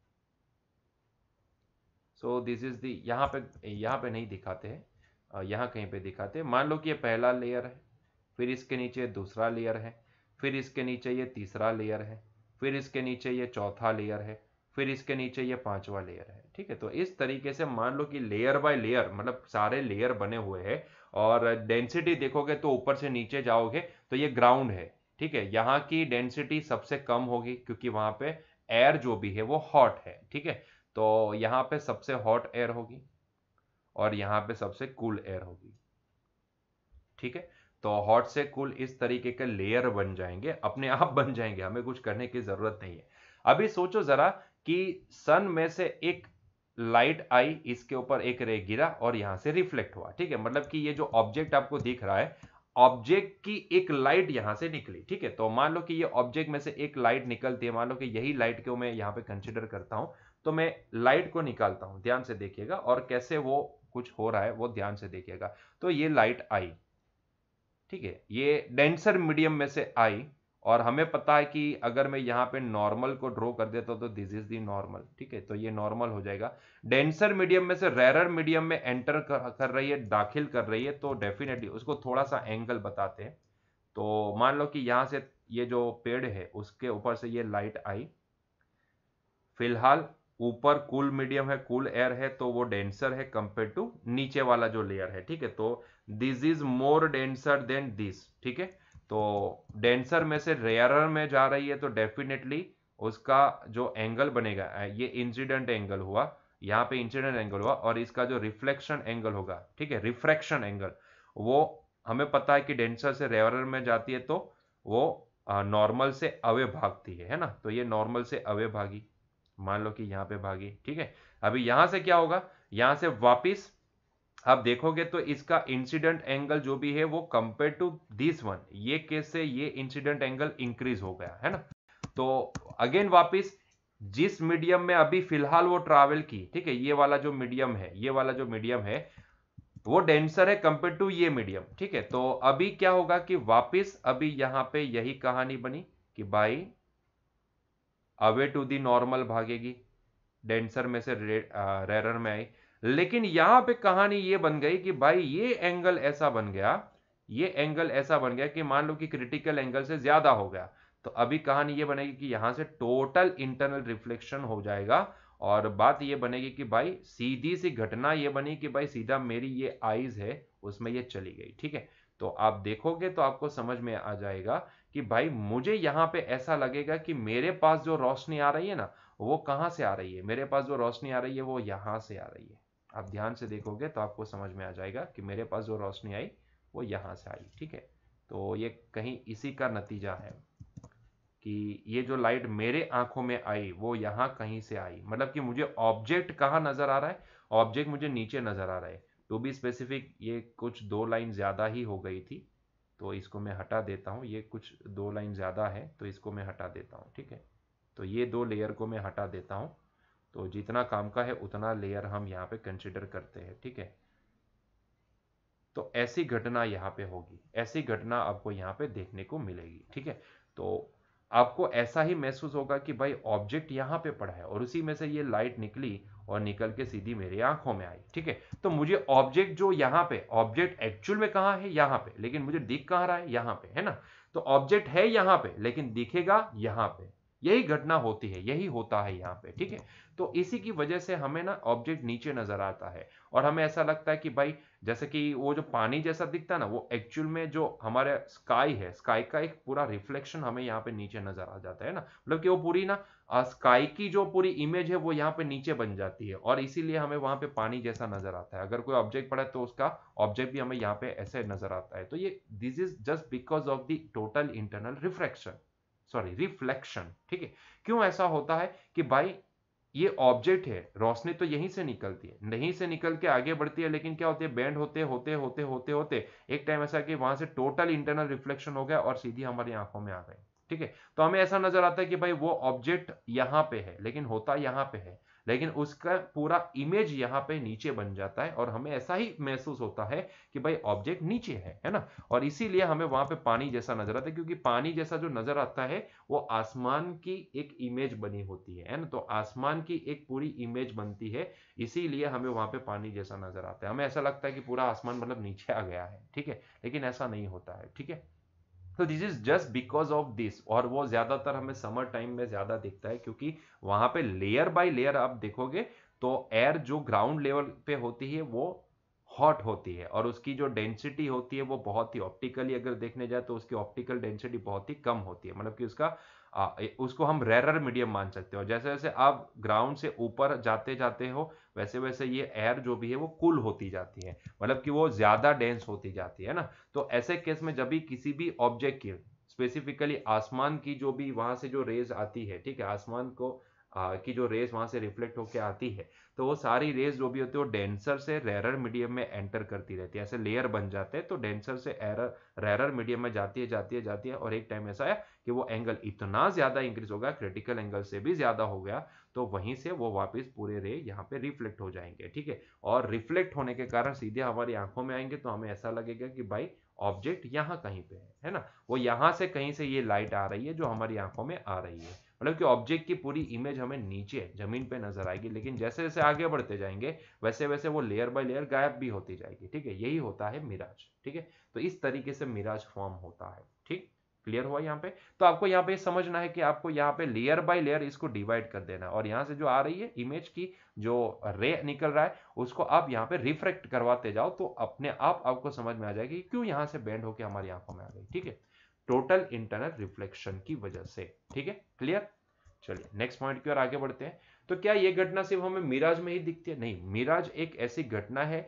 सो दिस इज दी यहाँ पे यहाँ पे नहीं दिखाते हैं यहाँ कहीं पे दिखाते हैं मान लो कि ये पहला लेयर है फिर इसके नीचे दूसरा लेयर है फिर इसके नीचे ये तीसरा लेयर है फिर इसके नीचे ये चौथा लेयर है फिर इसके नीचे ये पांचवा लेयर है ठीक है तो इस तरीके से मान लो कि लेयर बाय लेयर मतलब सारे लेयर बने हुए हैं और डेंसिटी देखोगे तो ऊपर से नीचे जाओगे तो ये ग्राउंड है ठीक है यहाँ की डेंसिटी सबसे कम होगी क्योंकि वहां पे एयर जो भी है वो हॉट है ठीक है तो यहाँ पे सबसे हॉट एयर होगी और यहाँ पे सबसे कूल एयर होगी ठीक है तो हॉट से कूल इस तरीके के लेयर बन जाएंगे अपने आप बन जाएंगे हमें कुछ करने की जरूरत नहीं है अभी सोचो जरा कि सन में से एक लाइट आई इसके ऊपर एक रे गिरा और यहां से रिफ्लेक्ट हुआ ठीक है मतलब कि ये जो ऑब्जेक्ट आपको दिख रहा है ऑब्जेक्ट की एक लाइट यहां से निकली ठीक है तो मान लो कि ये ऑब्जेक्ट में से एक लाइट निकलती है मान लो कि यही लाइट को मैं यहां पे कंसिडर करता हूं तो मैं लाइट को निकालता हूं ध्यान से देखिएगा और कैसे वो कुछ हो रहा है वो ध्यान से देखिएगा तो ये लाइट आई ठीक है ये डेंसर मीडियम में से आई और हमें पता है कि अगर मैं यहाँ पे नॉर्मल को ड्रॉ कर देता हूँ तो दिस इज दी नॉर्मल ठीक है तो ये नॉर्मल हो जाएगा डेंसर मीडियम में से रेरर मीडियम में एंटर कर रही है दाखिल कर रही है तो डेफिनेटली उसको थोड़ा सा एंगल बताते हैं तो मान लो कि यहाँ से ये जो पेड़ है उसके ऊपर से ये लाइट आई फिलहाल ऊपर कूल मीडियम है कूल एयर है तो वो डेंसर है कंपेयर टू नीचे वाला जो लेयर है ठीक है तो this is more denser than this ठीक है तो डेंसर में से रेयरर में जा रही है तो डेफिनेटली उसका जो एंगल बनेगा ये इंसिडेंट एंगल हुआ यहाँ पे इंसिडेंट एंगल हुआ और इसका जो रिफ्लेक्शन एंगल होगा ठीक है रिफ्रैक्शन एंगल वो हमें पता है कि डेंसर से रेवरर में जाती है तो वो नॉर्मल से अवे भागती है है ना तो ये नॉर्मल से अवे भागी मान लो कि यहाँ पे भागी ठीक है अभी यहाँ से क्या होगा यहाँ से वापिस आप देखोगे तो इसका इंसिडेंट एंगल जो भी है वो कंपेयर टू दिस वन ये केस से ये इंसिडेंट एंगल इंक्रीज हो गया है ना तो अगेन वापस जिस मीडियम में अभी फिलहाल वो ट्रैवल की ठीक है ये वाला जो मीडियम है ये वाला जो मीडियम है वो डेंसर है कंपेयर टू ये मीडियम ठीक है तो अभी क्या होगा कि वापस अभी यहां पे यही कहानी बनी कि भाई अवे टू दी नॉर्मल भागेगी डेंसर में से रेरर में आई लेकिन यहां पे कहानी ये बन गई कि भाई ये एंगल ऐसा बन गया ये एंगल ऐसा बन गया कि मान लो कि क्रिटिकल एंगल से ज्यादा हो गया तो अभी कहानी ये बनेगी कि यहां से टोटल इंटरनल रिफ्लेक्शन हो जाएगा और बात ये बनेगी कि भाई सीधी सी घटना ये बनी कि भाई सीधा मेरी ये आईज है उसमें ये चली गई ठीक है तो आप देखोगे तो आपको समझ में आ जाएगा कि भाई मुझे यहां पे ऐसा लगेगा कि मेरे पास जो रोशनी आ रही है ना वो कहां से आ रही है मेरे पास जो रोशनी आ रही है वो यहां से आ रही है आप ध्यान से देखोगे तो आपको समझ में आ जाएगा कि मेरे पास जो रोशनी आई वो यहाँ से आई ठीक है तो ये कहीं इसी का नतीजा है कि ये जो लाइट मेरे आंखों में आई वो यहाँ कहीं से आई मतलब कि मुझे ऑब्जेक्ट कहाँ नज़र आ रहा है ऑब्जेक्ट मुझे नीचे नज़र आ रहा है टू बी स्पेसिफिक ये कुछ दो लाइन ज़्यादा ही हो गई थी तो इसको मैं हटा देता हूँ ये कुछ दो लाइन ज़्यादा है तो इसको मैं हटा देता हूँ ठीक है तो ये दो लेयर को मैं हटा देता हूँ तो जितना काम का है उतना लेयर हम यहाँ पे कंसिडर करते हैं ठीक है तो ऐसी घटना यहाँ पे होगी ऐसी घटना आपको यहाँ पे देखने को मिलेगी ठीक है तो आपको ऐसा ही महसूस होगा कि भाई ऑब्जेक्ट यहाँ पे पड़ा है और उसी में से ये लाइट निकली और निकल के सीधी मेरी आंखों में आई ठीक है तो मुझे ऑब्जेक्ट जो यहाँ पे ऑब्जेक्ट एक्चुअल में कहाँ है यहाँ पे लेकिन मुझे दिख कहाँ रहा है यहाँ पे है ना तो ऑब्जेक्ट है यहाँ पे लेकिन दिखेगा यहाँ पे यही घटना होती है यही होता है यहाँ पे ठीक है हाँ। तो इसी की वजह से हमें ना ऑब्जेक्ट नीचे नजर आता है और हमें ऐसा लगता है कि भाई जैसे कि वो जो पानी जैसा दिखता है ना वो एक्चुअल में जो हमारे स्काई है स्काई का एक पूरा रिफ्लेक्शन हमें यहाँ पे नीचे नजर आ जाता है ना मतलब कि वो पूरी ना स्काई की जो पूरी इमेज है वो यहाँ पे नीचे बन जाती है और इसीलिए हमें वहां पे पानी जैसा नजर आता है अगर कोई ऑब्जेक्ट पड़ा तो उसका ऑब्जेक्ट भी हमें यहाँ पे ऐसे नजर आता है तो ये this is just because of the total internal refraction sorry reflection ठीक है क्यों ऐसा होता है कि भाई ये ऑब्जेक्ट है रोशनी तो यहीं से निकलती है नहीं से निकल के आगे बढ़ती है लेकिन क्या होती है बैंड होते होते होते होते होते एक टाइम ऐसा कि वहां से टोटल इंटरनल रिफ्लेक्शन हो गया और सीधी हमारी आंखों में आ गई ठीक है तो हमें ऐसा नजर आता है कि भाई वो ऑब्जेक्ट यहाँ पे है लेकिन होता यहाँ पे है लेकिन उसका पूरा इमेज यहाँ पे नीचे बन जाता है और हमें ऐसा ही महसूस होता है कि भाई ऑब्जेक्ट नीचे है है ना और इसीलिए हमें वहां पे पानी जैसा नजर आता है क्योंकि पानी जैसा जो नजर आता है वो आसमान की एक इमेज बनी होती है ना तो आसमान की एक पूरी इमेज बनती है इसीलिए हमें वहां पे पानी जैसा नजर आता है हमें ऐसा लगता है कि पूरा आसमान मतलब नीचे आ गया है ठीक है लेकिन ऐसा नहीं होता है ठीक है तो this is just because of this और वो ज्यादातर हमें समर टाइम में ज्यादा दिखता है क्योंकि वहां पे लेयर बाय लेयर आप देखोगे तो एयर जो ग्राउंड लेवल पे होती है वो हॉट होती है और उसकी जो डेंसिटी होती है वो बहुत ही ऑप्टिकली अगर देखने जाए तो उसकी ऑप्टिकल डेंसिटी बहुत ही कम होती है मतलब कि उसका आ, उसको हम रेरर मीडियम मान सकते हो जैसे जैसे आप ग्राउंड से ऊपर जाते जाते हो वैसे वैसे ये एयर जो भी है वो कूल होती जाती है मतलब कि वो ज़्यादा डेंस होती जाती है ना तो ऐसे केस में जब भी किसी भी ऑब्जेक्ट की स्पेसिफिकली आसमान की जो भी वहाँ से जो रेज आती है ठीक है आसमान को आ, की जो रेज वहां से रिफ्लेक्ट होकर आती है तो वो सारी रेज जो भी होती है वो डेंसर से रेरर मीडियम में एंटर करती रहती है ऐसे लेयर बन जाते हैं तो डेंसर से एरर रेरर मीडियम में जाती है जाती है जाती है और एक टाइम ऐसा है कि वो एंगल इतना ज़्यादा इंक्रीज होगा क्रिटिकल एंगल से भी ज़्यादा हो गया तो वहीं से वो वापस पूरे रे यहाँ पे रिफ्लेक्ट हो जाएंगे ठीक है और रिफ्लेक्ट होने के कारण सीधे हमारी आंखों में आएंगे तो हमें ऐसा लगेगा कि भाई ऑब्जेक्ट यहाँ कहीं पे है है ना वो यहाँ से कहीं से ये लाइट आ रही है जो हमारी आंखों में आ रही है मतलब कि ऑब्जेक्ट की पूरी इमेज हमें नीचे जमीन पे नजर आएगी लेकिन जैसे जैसे आगे बढ़ते जाएंगे वैसे वैसे वो लेयर बाय लेयर गायब भी होती जाएगी ठीक है यही होता है मिराज ठीक है तो इस तरीके से मिराज फॉर्म होता है ठीक क्लियर हुआ यहाँ पे तो आपको यहाँ पे समझना है कि आपको यहाँ पे लेयर बाय लेयर इसको डिवाइड कर देना और यहाँ से जो आ रही है इमेज की जो रे निकल रहा है उसको आप यहाँ पे रिफ्रेक्ट करवाते जाओ तो अपने आप आपको समझ में आ जाएगी क्यों यहाँ से बैंड होकर हमारी आंखों में आ गई ठीक है टोटल इंटरनल रिफ्लेक्शन की वजह से ठीक है क्लियर चलिए नेक्स्ट पॉइंट की ओर आगे बढ़ते हैं तो क्या यह घटना सिर्फ हमें मिराज में ही दिखती है नहीं मिराज एक ऐसी घटना है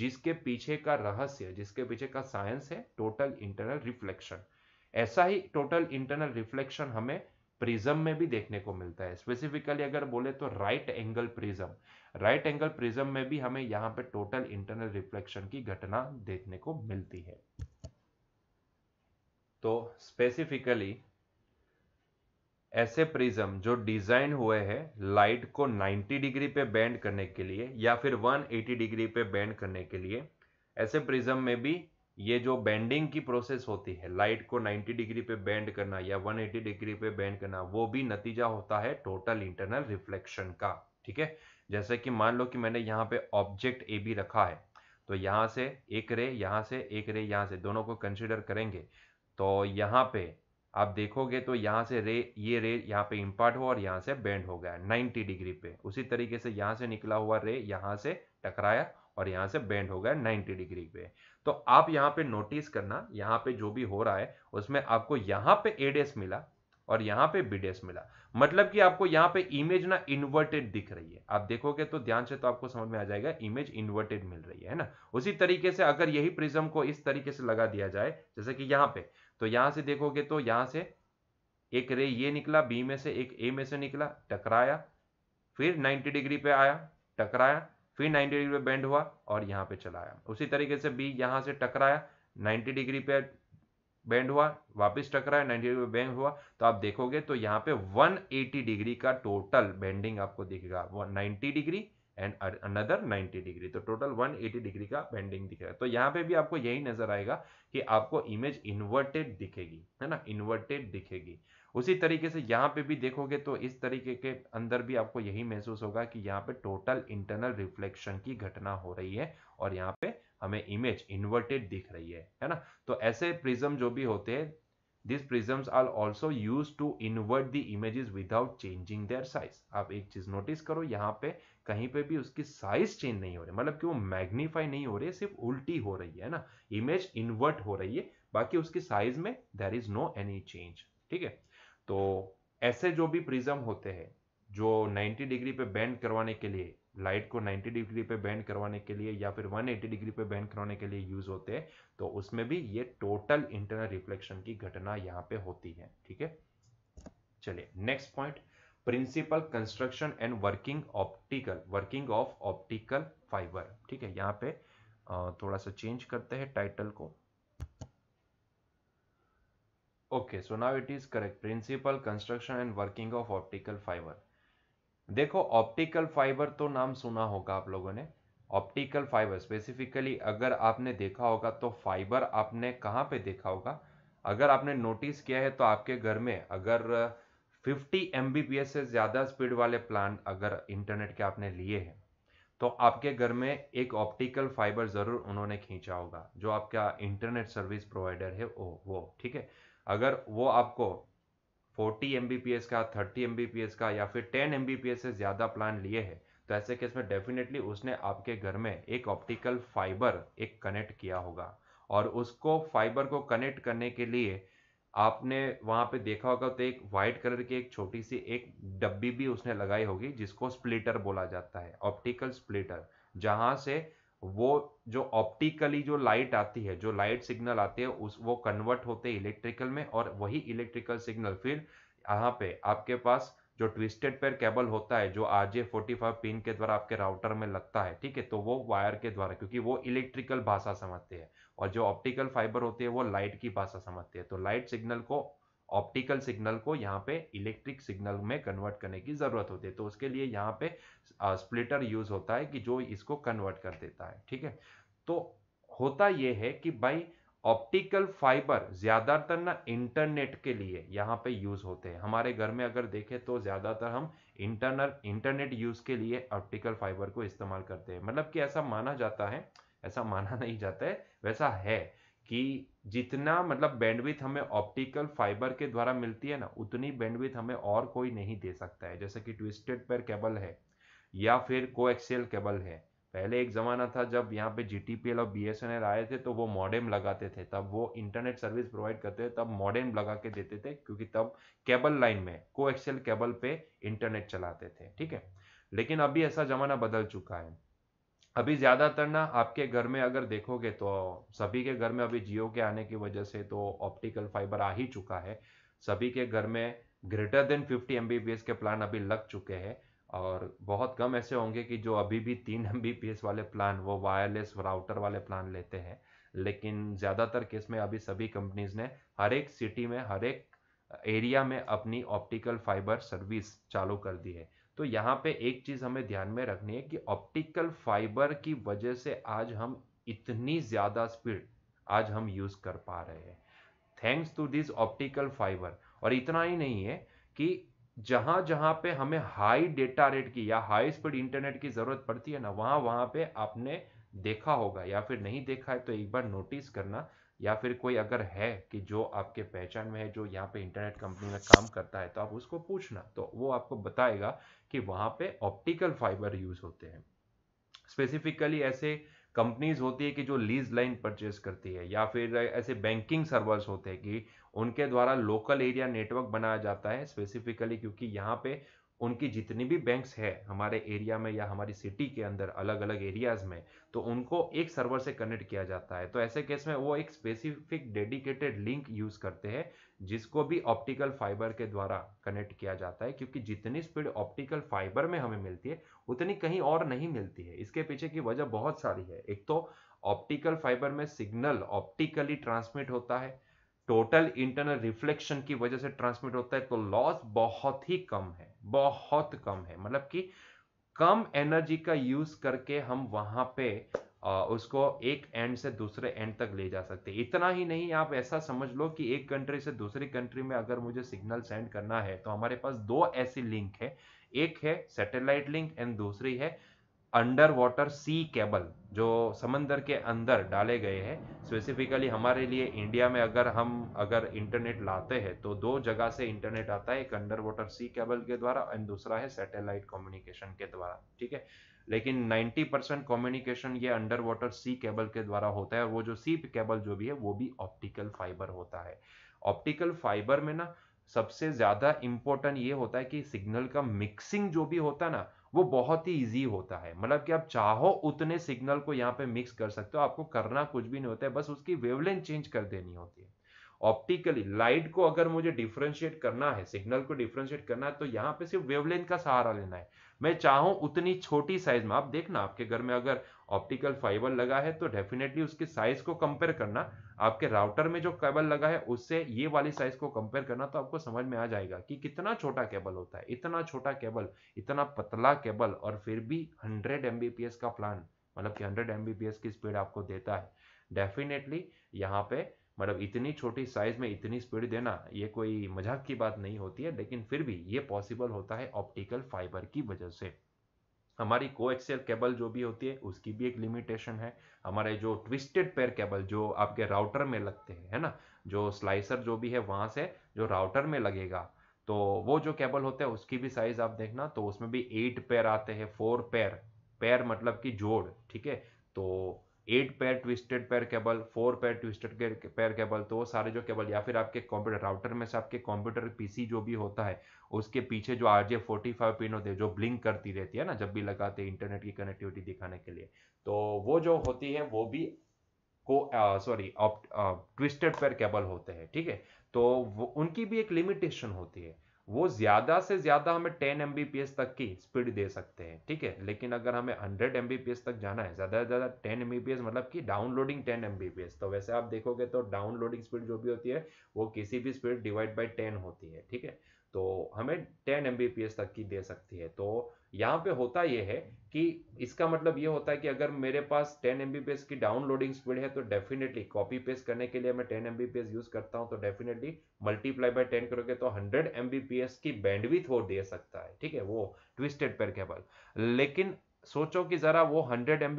जिसके पीछे का रहस्य जिसके पीछे का साइंस है टोटल इंटरनल रिफ्लेक्शन ऐसा ही टोटल इंटरनल रिफ्लेक्शन हमें प्रिज्म में भी देखने को मिलता है स्पेसिफिकली अगर बोले तो right angle prism right angle prism में भी हमें यहाँ पे टोटल इंटरनल रिफ्लेक्शन की घटना देखने को मिलती है तो स्पेसिफिकली ऐसे प्रिज्म जो डिज़ाइन हुए हैं लाइट को 90 डिग्री पे बेंड करने के लिए या फिर 180 डिग्री पे बेंड करने के लिए ऐसे प्रिज्म में भी ये जो बेंडिंग की प्रोसेस होती है लाइट को 90 डिग्री पे बेंड करना या 180 डिग्री पे बेंड करना वो भी नतीजा होता है टोटल इंटरनल रिफ्लेक्शन का ठीक है जैसे कि मान लो कि मैंने यहाँ पे ऑब्जेक्ट ए भी रखा है तो यहाँ से एक रे यहाँ से एक रे यहाँ से दोनों को कंसिडर करेंगे तो यहाँ पे आप देखोगे तो यहाँ से रे ये रे यहाँ पे इम्पार्ट हुआ और यहाँ से बेंड हो गया 90 डिग्री पे उसी तरीके से यहाँ से निकला हुआ रे यहाँ से टकराया और यहाँ से बेंड हो गया 90 डिग्री पे तो आप यहाँ पे नोटिस करना यहाँ पे जो भी हो रहा है उसमें आपको यहाँ पे एडेस मिला और यहाँ पे बीडेस मिला मतलब कि आपको यहाँ पे इमेज ना इन्वर्टेड दिख रही है आप देखोगे तो ध्यान से तो आपको समझ में आ जाएगा इमेज इन्वर्टेड मिल रही है ना उसी तरीके से अगर यही प्रिज्म को इस तरीके से लगा दिया जाए जैसे कि यहाँ पे तो यहाँ से देखोगे तो यहाँ से एक रे ये निकला बी में से एक ए में से निकला टकराया फिर 90 डिग्री पे आया टकराया फिर 90 डिग्री पे बेंड हुआ और यहाँ पे चला आया उसी तरीके से बी यहाँ से टकराया 90 डिग्री पे बेंड हुआ वापस टकराया 90 डिग्री पे बेंड हुआ तो आप देखोगे तो यहाँ पे 180 डिग्री का टोटल बेंडिंग आपको दिखेगा 90 डिग्री एंड अनदर 90 डिग्री तो टोटल 180 डिग्री का बेंडिंग दिख रहा है तो यहाँ पे भी आपको यही नजर आएगा कि आपको इमेज इन्वर्टेड दिखेगी है ना इन्वर्टेड दिखेगी उसी तरीके से यहाँ पे भी देखोगे तो इस तरीके के अंदर भी आपको यही महसूस होगा कि यहाँ पे टोटल इंटरनल रिफ्लेक्शन की घटना हो रही है और यहाँ पे हमें इमेज इन्वर्टेड दिख रही है है ना तो ऐसे प्रिज्म जो भी होते हैं this prisms are also use to invert the images without changing their size आप एक चीज नोटिस करो यहाँ पे कहीं पे भी उसकी साइज चेंज नहीं हो रही मतलब कि वो मैग्नीफाई नहीं हो रही सिर्फ उल्टी हो रही है ना इमेज इन्वर्ट हो रही है बाकी उसकी साइज में there is no any change ठीक है तो ऐसे जो भी प्रिज्म होते हैं जो 90 डिग्री पे बेंड करवाने के लिए लाइट को 90 डिग्री पे बेंड करवाने के लिए या फिर 180 डिग्री पे बेंड करवाने के लिए यूज होते हैं तो उसमें भी ये टोटल इंटरनल रिफ्लेक्शन की घटना यहाँ पे होती है ठीक है चलिए next point principle construction and working optical working of optical fibre ठीक है यहाँ पे थोड़ा सा चेंज करते हैं टाइटल को okay so now it is correct principle construction and working of optical fibre देखो ऑप्टिकल फाइबर तो नाम सुना होगा आप लोगों ने ऑप्टिकल फाइबर स्पेसिफिकली अगर आपने देखा होगा तो फाइबर आपने कहाँ पे देखा होगा अगर आपने नोटिस किया है तो आपके घर में अगर 50 एम से ज़्यादा स्पीड वाले प्लान अगर इंटरनेट के आपने लिए हैं तो आपके घर में एक ऑप्टिकल फाइबर ज़रूर उन्होंने खींचा होगा जो आपका इंटरनेट सर्विस प्रोवाइडर है वो वो ठीक है अगर वो आपको 40 एम का 30 एम का या फिर 10 एम से ज़्यादा प्लान लिए हैं तो ऐसे केस में डेफिनेटली उसने आपके घर में एक ऑप्टिकल फाइबर एक कनेक्ट किया होगा और उसको फाइबर को कनेक्ट करने के लिए आपने वहाँ पे देखा होगा तो एक वाइट कलर की एक छोटी सी एक डब्बी भी उसने लगाई होगी जिसको स्प्लिटर बोला जाता है ऑप्टिकल स्प्लिटर जहाँ से वो जो ऑप्टिकली जो लाइट आती है जो लाइट सिग्नल आते हैं उस वो कन्वर्ट होते इलेक्ट्रिकल में और वही इलेक्ट्रिकल सिग्नल फिर यहाँ पे आपके पास जो ट्विस्टेड पेयर केबल होता है जो R J forty five pin के द्वारा आपके राउटर में लगता है ठीक है तो वो वायर के द्वारा क्योंकि वो इलेक्ट्रिकल भाषा समझते हैं और जो ऑप्टिकल फाइबर होती है वो लाइट की भाषा समझती है तो लाइट सिग्नल को ऑप्टिकल सिग्नल को यहाँ पे इलेक्ट्रिक सिग्नल में कन्वर्ट करने की ज़रूरत होती है तो उसके लिए यहाँ पे स्प्लिटर यूज़ होता है कि जो इसको कन्वर्ट कर देता है ठीक है तो होता यह है कि भाई ऑप्टिकल फाइबर ज़्यादातर ना इंटरनेट के लिए यहाँ पे यूज़ होते हैं हमारे घर में अगर देखें तो ज़्यादातर हम इंटरनल इंटरनेट यूज़ के लिए ऑप्टिकल फाइबर को इस्तेमाल करते हैं मतलब कि ऐसा माना जाता है ऐसा माना नहीं जाता है वैसा है कि जितना मतलब बैंडविथ हमें ऑप्टिकल फाइबर के द्वारा मिलती है ना उतनी बैंडविथ हमें और कोई नहीं दे सकता है जैसे कि ट्विस्टेड पेयर केबल है या फिर को एक्सेल केबल है पहले एक ज़माना था जब यहाँ पे जी और बी आए थे तो वो मॉडेम लगाते थे तब वो इंटरनेट सर्विस प्रोवाइड करते थे तब मॉडेम लगा के देते थे क्योंकि तब केबल लाइन में को एक्सेल केबल पे इंटरनेट चलाते थे ठीक है लेकिन अभी ऐसा ज़माना बदल चुका है अभी ज़्यादातर ना आपके घर में अगर देखोगे तो सभी के घर में अभी जियो के आने की वजह से तो ऑप्टिकल फाइबर आ ही चुका है सभी के घर में ग्रेटर देन 50 एम के प्लान अभी लग चुके हैं और बहुत कम ऐसे होंगे कि जो अभी भी तीन एम वाले प्लान वो वायरलेस राउटर वाले प्लान लेते हैं लेकिन ज़्यादातर केस में अभी सभी कंपनीज ने हर एक सिटी में हर एक एरिया में अपनी ऑप्टिकल फाइबर सर्विस चालू कर दी है तो यहाँ पे एक चीज हमें ध्यान में रखनी है कि ऑप्टिकल फाइबर की वजह से आज हम इतनी ज्यादा स्पीड आज हम यूज कर पा रहे हैं thanks to this optical fibre और इतना ही नहीं है कि जहां जहां पे हमें हाई डेटा रेट की या हाई स्पीड इंटरनेट की जरूरत पड़ती है ना वहां वहां पे आपने देखा होगा या फिर नहीं देखा है तो एक बार नोटिस करना या फिर कोई अगर है कि जो आपके पहचान में है जो यहाँ पे इंटरनेट कंपनी में काम करता है तो आप उसको पूछना तो वो आपको बताएगा कि वहाँ पे ऑप्टिकल फाइबर यूज होते हैं स्पेसिफिकली ऐसे कंपनीज होती है कि जो लीज लाइन परचेज करती है या फिर ऐसे बैंकिंग सर्वर्स होते हैं कि उनके द्वारा लोकल एरिया नेटवर्क बनाया जाता है स्पेसिफिकली क्योंकि यहाँ पे उनकी जितनी भी बैंक्स है हमारे एरिया में या हमारी सिटी के अंदर अलग अलग एरियाज में तो उनको एक सर्वर से कनेक्ट किया जाता है तो ऐसे केस में वो एक स्पेसिफिक डेडिकेटेड लिंक यूज करते हैं जिसको भी ऑप्टिकल फाइबर के द्वारा कनेक्ट किया जाता है क्योंकि जितनी स्पीड ऑप्टिकल फाइबर में हमें मिलती है उतनी कहीं और नहीं मिलती है इसके पीछे की वजह बहुत सारी है एक तो ऑप्टिकल फाइबर में सिग्नल ऑप्टिकली ट्रांसमिट होता है टोटल इंटरनल रिफ्लेक्शन की वजह से ट्रांसमिट होता है तो लॉस बहुत ही कम है बहुत कम है मतलब कि कम एनर्जी का यूज करके हम वहां पे आ, उसको एक एंड से दूसरे एंड तक ले जा सकते हैं इतना ही नहीं आप ऐसा समझ लो कि एक कंट्री से दूसरी कंट्री में अगर मुझे सिग्नल सेंड करना है तो हमारे पास दो ऐसी लिंक है एक है सैटेलाइट लिंक एंड दूसरी है अंडर वाटर सी केबल जो समंदर के अंदर डाले गए हैं स्पेसिफिकली हमारे लिए इंडिया में अगर हम अगर इंटरनेट लाते हैं तो दो जगह से इंटरनेट आता है एक अंडर वाटर सी केबल के द्वारा एंड दूसरा है सैटेलाइट कम्युनिकेशन के द्वारा ठीक है लेकिन 90 परसेंट कम्युनिकेशन ये अंडर वाटर सी केबल के द्वारा होता है वो जो सी केबल जो भी है वो भी ऑप्टिकल फाइबर होता है ऑप्टिकल फाइबर में ना सबसे ज़्यादा इंपॉर्टेंट ये होता है कि सिग्नल का मिक्सिंग जो भी होता है ना वो बहुत ही इजी होता है मतलब कि आप चाहो उतने सिग्नल को यहाँ पे मिक्स कर सकते हो आपको करना कुछ भी नहीं होता है बस उसकी वेवलेंथ चेंज कर देनी होती है ऑप्टिकली लाइट को अगर मुझे डिफ्रेंशिएट करना है सिग्नल को डिफ्रेंशिएट करना है तो यहाँ पे सिर्फ वेवलेंथ का सहारा लेना है मैं चाहूं उतनी छोटी साइज में आप देखना आपके घर में अगर ऑप्टिकल फाइबर लगा है तो डेफिनेटली उसके साइज को कंपेयर करना आपके राउटर में जो केबल लगा है उससे ये वाली साइज को कंपेयर करना तो आपको समझ में आ जाएगा कि कितना छोटा केबल होता है इतना छोटा केबल इतना पतला केबल और फिर भी हंड्रेड एमबीपीएस का प्लान मतलब कि हंड्रेड एमबीपीएस की स्पीड आपको देता है डेफिनेटली यहाँ पे मतलब इतनी छोटी साइज में इतनी स्पीड देना ये कोई मजाक की बात नहीं होती है लेकिन फिर भी ये पॉसिबल होता है ऑप्टिकल फाइबर की वजह से हमारी कोएक्सियल केबल जो भी होती है उसकी भी एक लिमिटेशन है हमारे जो ट्विस्टेड पेयर केबल जो आपके राउटर में लगते हैं है ना जो स्लाइसर जो भी है वहाँ से जो राउटर में लगेगा तो वो जो केबल होता है उसकी भी साइज आप देखना तो उसमें भी एट पेयर आते हैं फोर पेयर पेयर मतलब कि जोड़ ठीक है तो eight pair twisted pair cable four pair twisted pair cable तो वो सारे जो केबल या फिर आपके कंप्यूटर राउटर में से आपके कंप्यूटर पीसी जो भी होता है उसके पीछे जो R J forty five pin होते हैं जो ब्लिंक करती रहती है ना जब भी लगाते हैं इंटरनेट की कनेक्टिविटी दिखाने के लिए तो वो जो होती है वो भी को सॉरी ट्विस्टेड पैर केबल होते हैं ठीक है तो उनकी भी एक लिमिटेशन होती है वो ज़्यादा से ज़्यादा हमें टेन एम तक की स्पीड दे सकते हैं ठीक है लेकिन अगर हमें हंड्रेड एम तक जाना है ज़्यादा से ज़्यादा टेन एम मतलब कि डाउनलोडिंग टेन एम तो वैसे आप देखोगे तो डाउनलोडिंग स्पीड जो भी होती है वो किसी भी स्पीड डिवाइड बाई टेन होती है ठीक है तो हमें टेन एम तक की दे सकती है तो यहाँ पे होता यह है कि इसका मतलब ये होता है कि अगर मेरे पास 10 एम की डाउनलोडिंग स्पीड है तो डेफिनेटली कॉपी पेस्ट करने के लिए मैं 10 एम यूज़ करता हूँ तो डेफिनेटली मल्टीप्लाई बाय 10 करोगे तो 100 एम की बैंडविथ हो दे सकता है ठीक है वो ट्विस्टेड पेर केबल लेकिन सोचो कि ज़रा वो हंड्रेड एम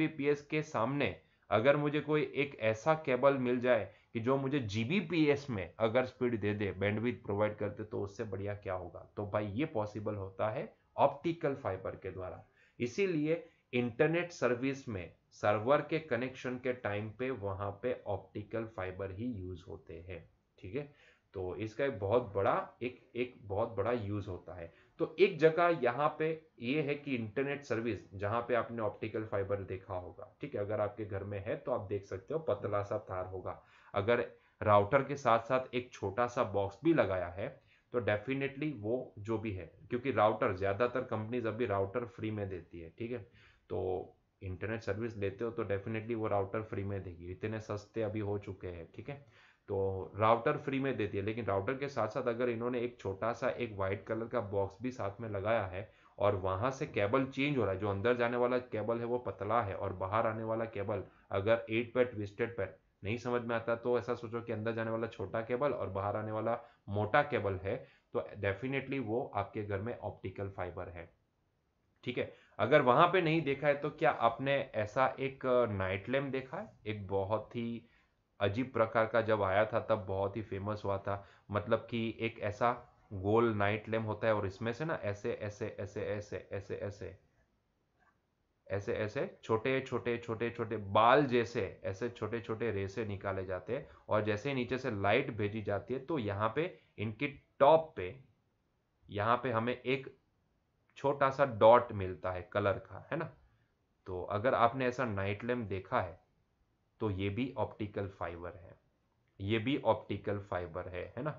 के सामने अगर मुझे कोई एक ऐसा केबल मिल जाए कि जो मुझे जीबीपीएस में अगर स्पीड दे दे बैंडविथ प्रोवाइड करते तो उससे बढ़िया क्या होगा तो भाई ये पॉसिबल होता है ऑप्टिकल फाइबर के द्वारा इसीलिए इंटरनेट सर्विस में सर्वर के कनेक्शन के टाइम पे वहां पे ऑप्टिकल फाइबर ही यूज होते हैं ठीक है तो इसका एक बहुत बड़ा एक एक बहुत बड़ा यूज होता है तो एक जगह यहाँ पे ये है कि इंटरनेट सर्विस जहाँ पे आपने ऑप्टिकल फाइबर देखा होगा ठीक है अगर आपके घर में है तो आप देख सकते हो पतला सा तार होगा अगर राउटर के साथ साथ एक छोटा सा बॉक्स भी लगाया है तो डेफिनेटली वो जो भी है क्योंकि राउटर ज़्यादातर कंपनीज अभी राउटर फ्री में देती है ठीक है तो इंटरनेट सर्विस लेते हो तो डेफिनेटली वो राउटर फ्री में देगी इतने सस्ते अभी हो चुके हैं ठीक है थीके? तो राउटर फ्री में देती है लेकिन राउटर के साथ साथ अगर इन्होंने एक छोटा सा एक वाइट कलर का बॉक्स भी साथ में लगाया है और वहाँ से केबल चेंज हो रहा है जो अंदर जाने वाला केबल है वो पतला है और बाहर आने वाला केबल अगर एट पर ट्विस्टेड पर नहीं समझ में आता तो ऐसा सोचो कि अंदर जाने वाला छोटा केबल और बाहर आने वाला मोटा केबल है तो डेफिनेटली वो आपके घर में ऑप्टिकल फाइबर है ठीक है अगर वहां पे नहीं देखा है तो क्या आपने ऐसा एक नाइट लैम्प देखा है एक बहुत ही अजीब प्रकार का जब आया था तब बहुत ही फेमस हुआ था मतलब कि एक ऐसा गोल नाइट लैम्प होता है और इसमें से ना ऐसे ऐसे ऐसे ऐसे ऐसे ऐसे ऐसे ऐसे छोटे छोटे छोटे छोटे बाल जैसे ऐसे छोटे छोटे रेसे निकाले जाते हैं और जैसे नीचे से लाइट भेजी जाती है तो यहाँ पे इनके टॉप पे यहाँ पे हमें एक छोटा सा डॉट मिलता है कलर का है ना तो अगर आपने ऐसा नाइट लैम्प देखा है तो ये भी ऑप्टिकल फाइबर है ये भी ऑप्टिकल फाइबर है है ना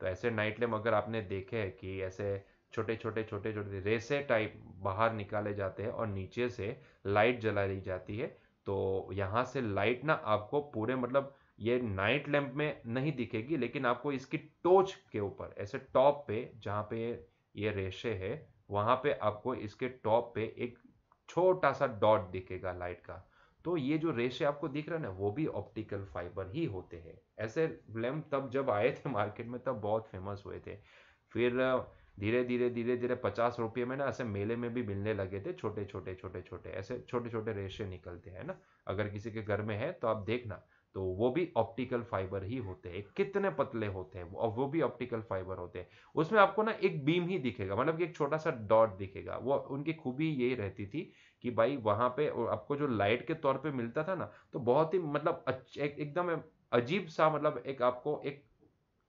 तो ऐसे नाइट लैम्प अगर आपने देखे है कि ऐसे छोटे छोटे छोटे छोटे रेसे टाइप बाहर निकाले जाते हैं और नीचे से लाइट जलाई जाती है तो यहाँ से लाइट ना आपको पूरे मतलब ये नाइट लैम्प में नहीं दिखेगी लेकिन आपको इसकी टोच के ऊपर ऐसे टॉप पे जहाँ पे ये रेशे है वहाँ पे आपको इसके टॉप पे एक छोटा सा डॉट दिखेगा लाइट का तो ये जो रेशे आपको दिख रहे हैं ना वो भी ऑप्टिकल फाइबर ही होते हैं ऐसे लैम्प तब जब आए थे मार्केट में तब बहुत फेमस हुए थे फिर धीरे धीरे धीरे धीरे पचास रुपये में ना ऐसे मेले में भी मिलने लगे थे छोटे छोटे छोटे छोटे ऐसे छोटे छोटे रेशे निकलते हैं ना अगर किसी के घर में है तो आप देखना तो वो भी ऑप्टिकल फाइबर ही होते हैं कितने पतले होते हैं और वो भी ऑप्टिकल फाइबर होते हैं उसमें आपको ना एक बीम ही दिखेगा मतलब कि एक छोटा सा डॉट दिखेगा वो उनकी खूबी यही रहती थी कि भाई वहां पे आपको जो लाइट के तौर पे मिलता था ना तो बहुत ही मतलब एक, एकदम अजीब सा मतलब एक आपको एक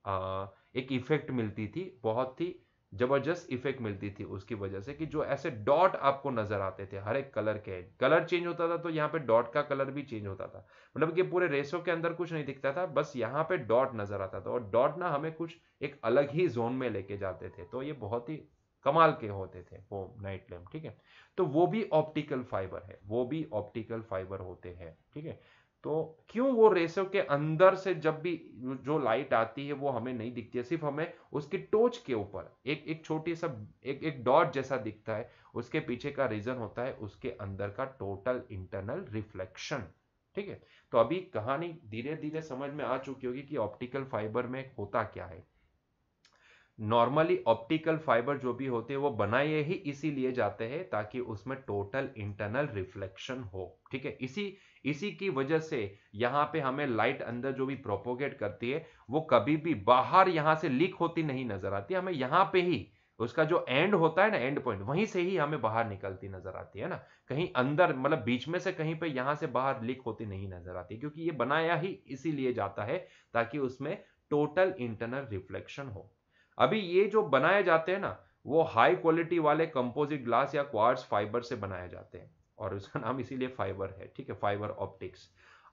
आ, एक इफेक्ट मिलती थी बहुत ही जबरदस्त इफेक्ट मिलती थी उसकी वजह से कि जो ऐसे डॉट आपको नजर आते थे हर एक कलर के कलर चेंज होता था तो यहाँ पे डॉट का कलर भी चेंज होता था मतलब कि पूरे रेसो के अंदर कुछ नहीं दिखता था बस यहाँ पे डॉट नजर आता था और डॉट ना हमें कुछ एक अलग ही जोन में लेके जाते थे तो ये बहुत ही कमाल के होते थे वो नाइट लैम्प ठीक है तो वो भी ऑप्टिकल फाइबर है वो भी ऑप्टिकल फाइबर होते हैं ठीक है तो क्यों वो रेसो के अंदर से जब भी जो लाइट आती है वो हमें नहीं दिखती है सिर्फ हमें उसकी टोच के ऊपर एक एक छोटी सा एक एक डॉट जैसा दिखता है उसके पीछे का रीजन होता है उसके अंदर का टोटल इंटरनल रिफ्लेक्शन ठीक है तो अभी कहानी धीरे धीरे समझ में आ चुकी होगी कि ऑप्टिकल फाइबर में होता क्या है नॉर्मली ऑप्टिकल फाइबर जो भी होते हैं वो बनाए ही इसीलिए जाते हैं ताकि उसमें टोटल इंटरनल रिफ्लेक्शन हो ठीक है इसी इसी की वजह से यहाँ पे हमें लाइट अंदर जो भी प्रोपोगेट करती है वो कभी भी बाहर यहाँ से लीक होती नहीं नजर आती हमें यहाँ पे ही उसका जो एंड होता है ना एंड पॉइंट वहीं से ही हमें बाहर निकलती नजर आती है ना कहीं अंदर मतलब बीच में से कहीं पे यहाँ से बाहर लीक होती नहीं नजर आती क्योंकि ये बनाया ही इसीलिए जाता है ताकि उसमें टोटल इंटरनल रिफ्लेक्शन हो अभी ये जो बनाए जाते हैं ना वो हाई क्वालिटी वाले कंपोजिट ग्लास या क्वार्स फाइबर से बनाए जाते हैं और उसका नाम इसीलिए फाइबर है ठीक है फाइबर ऑप्टिक्स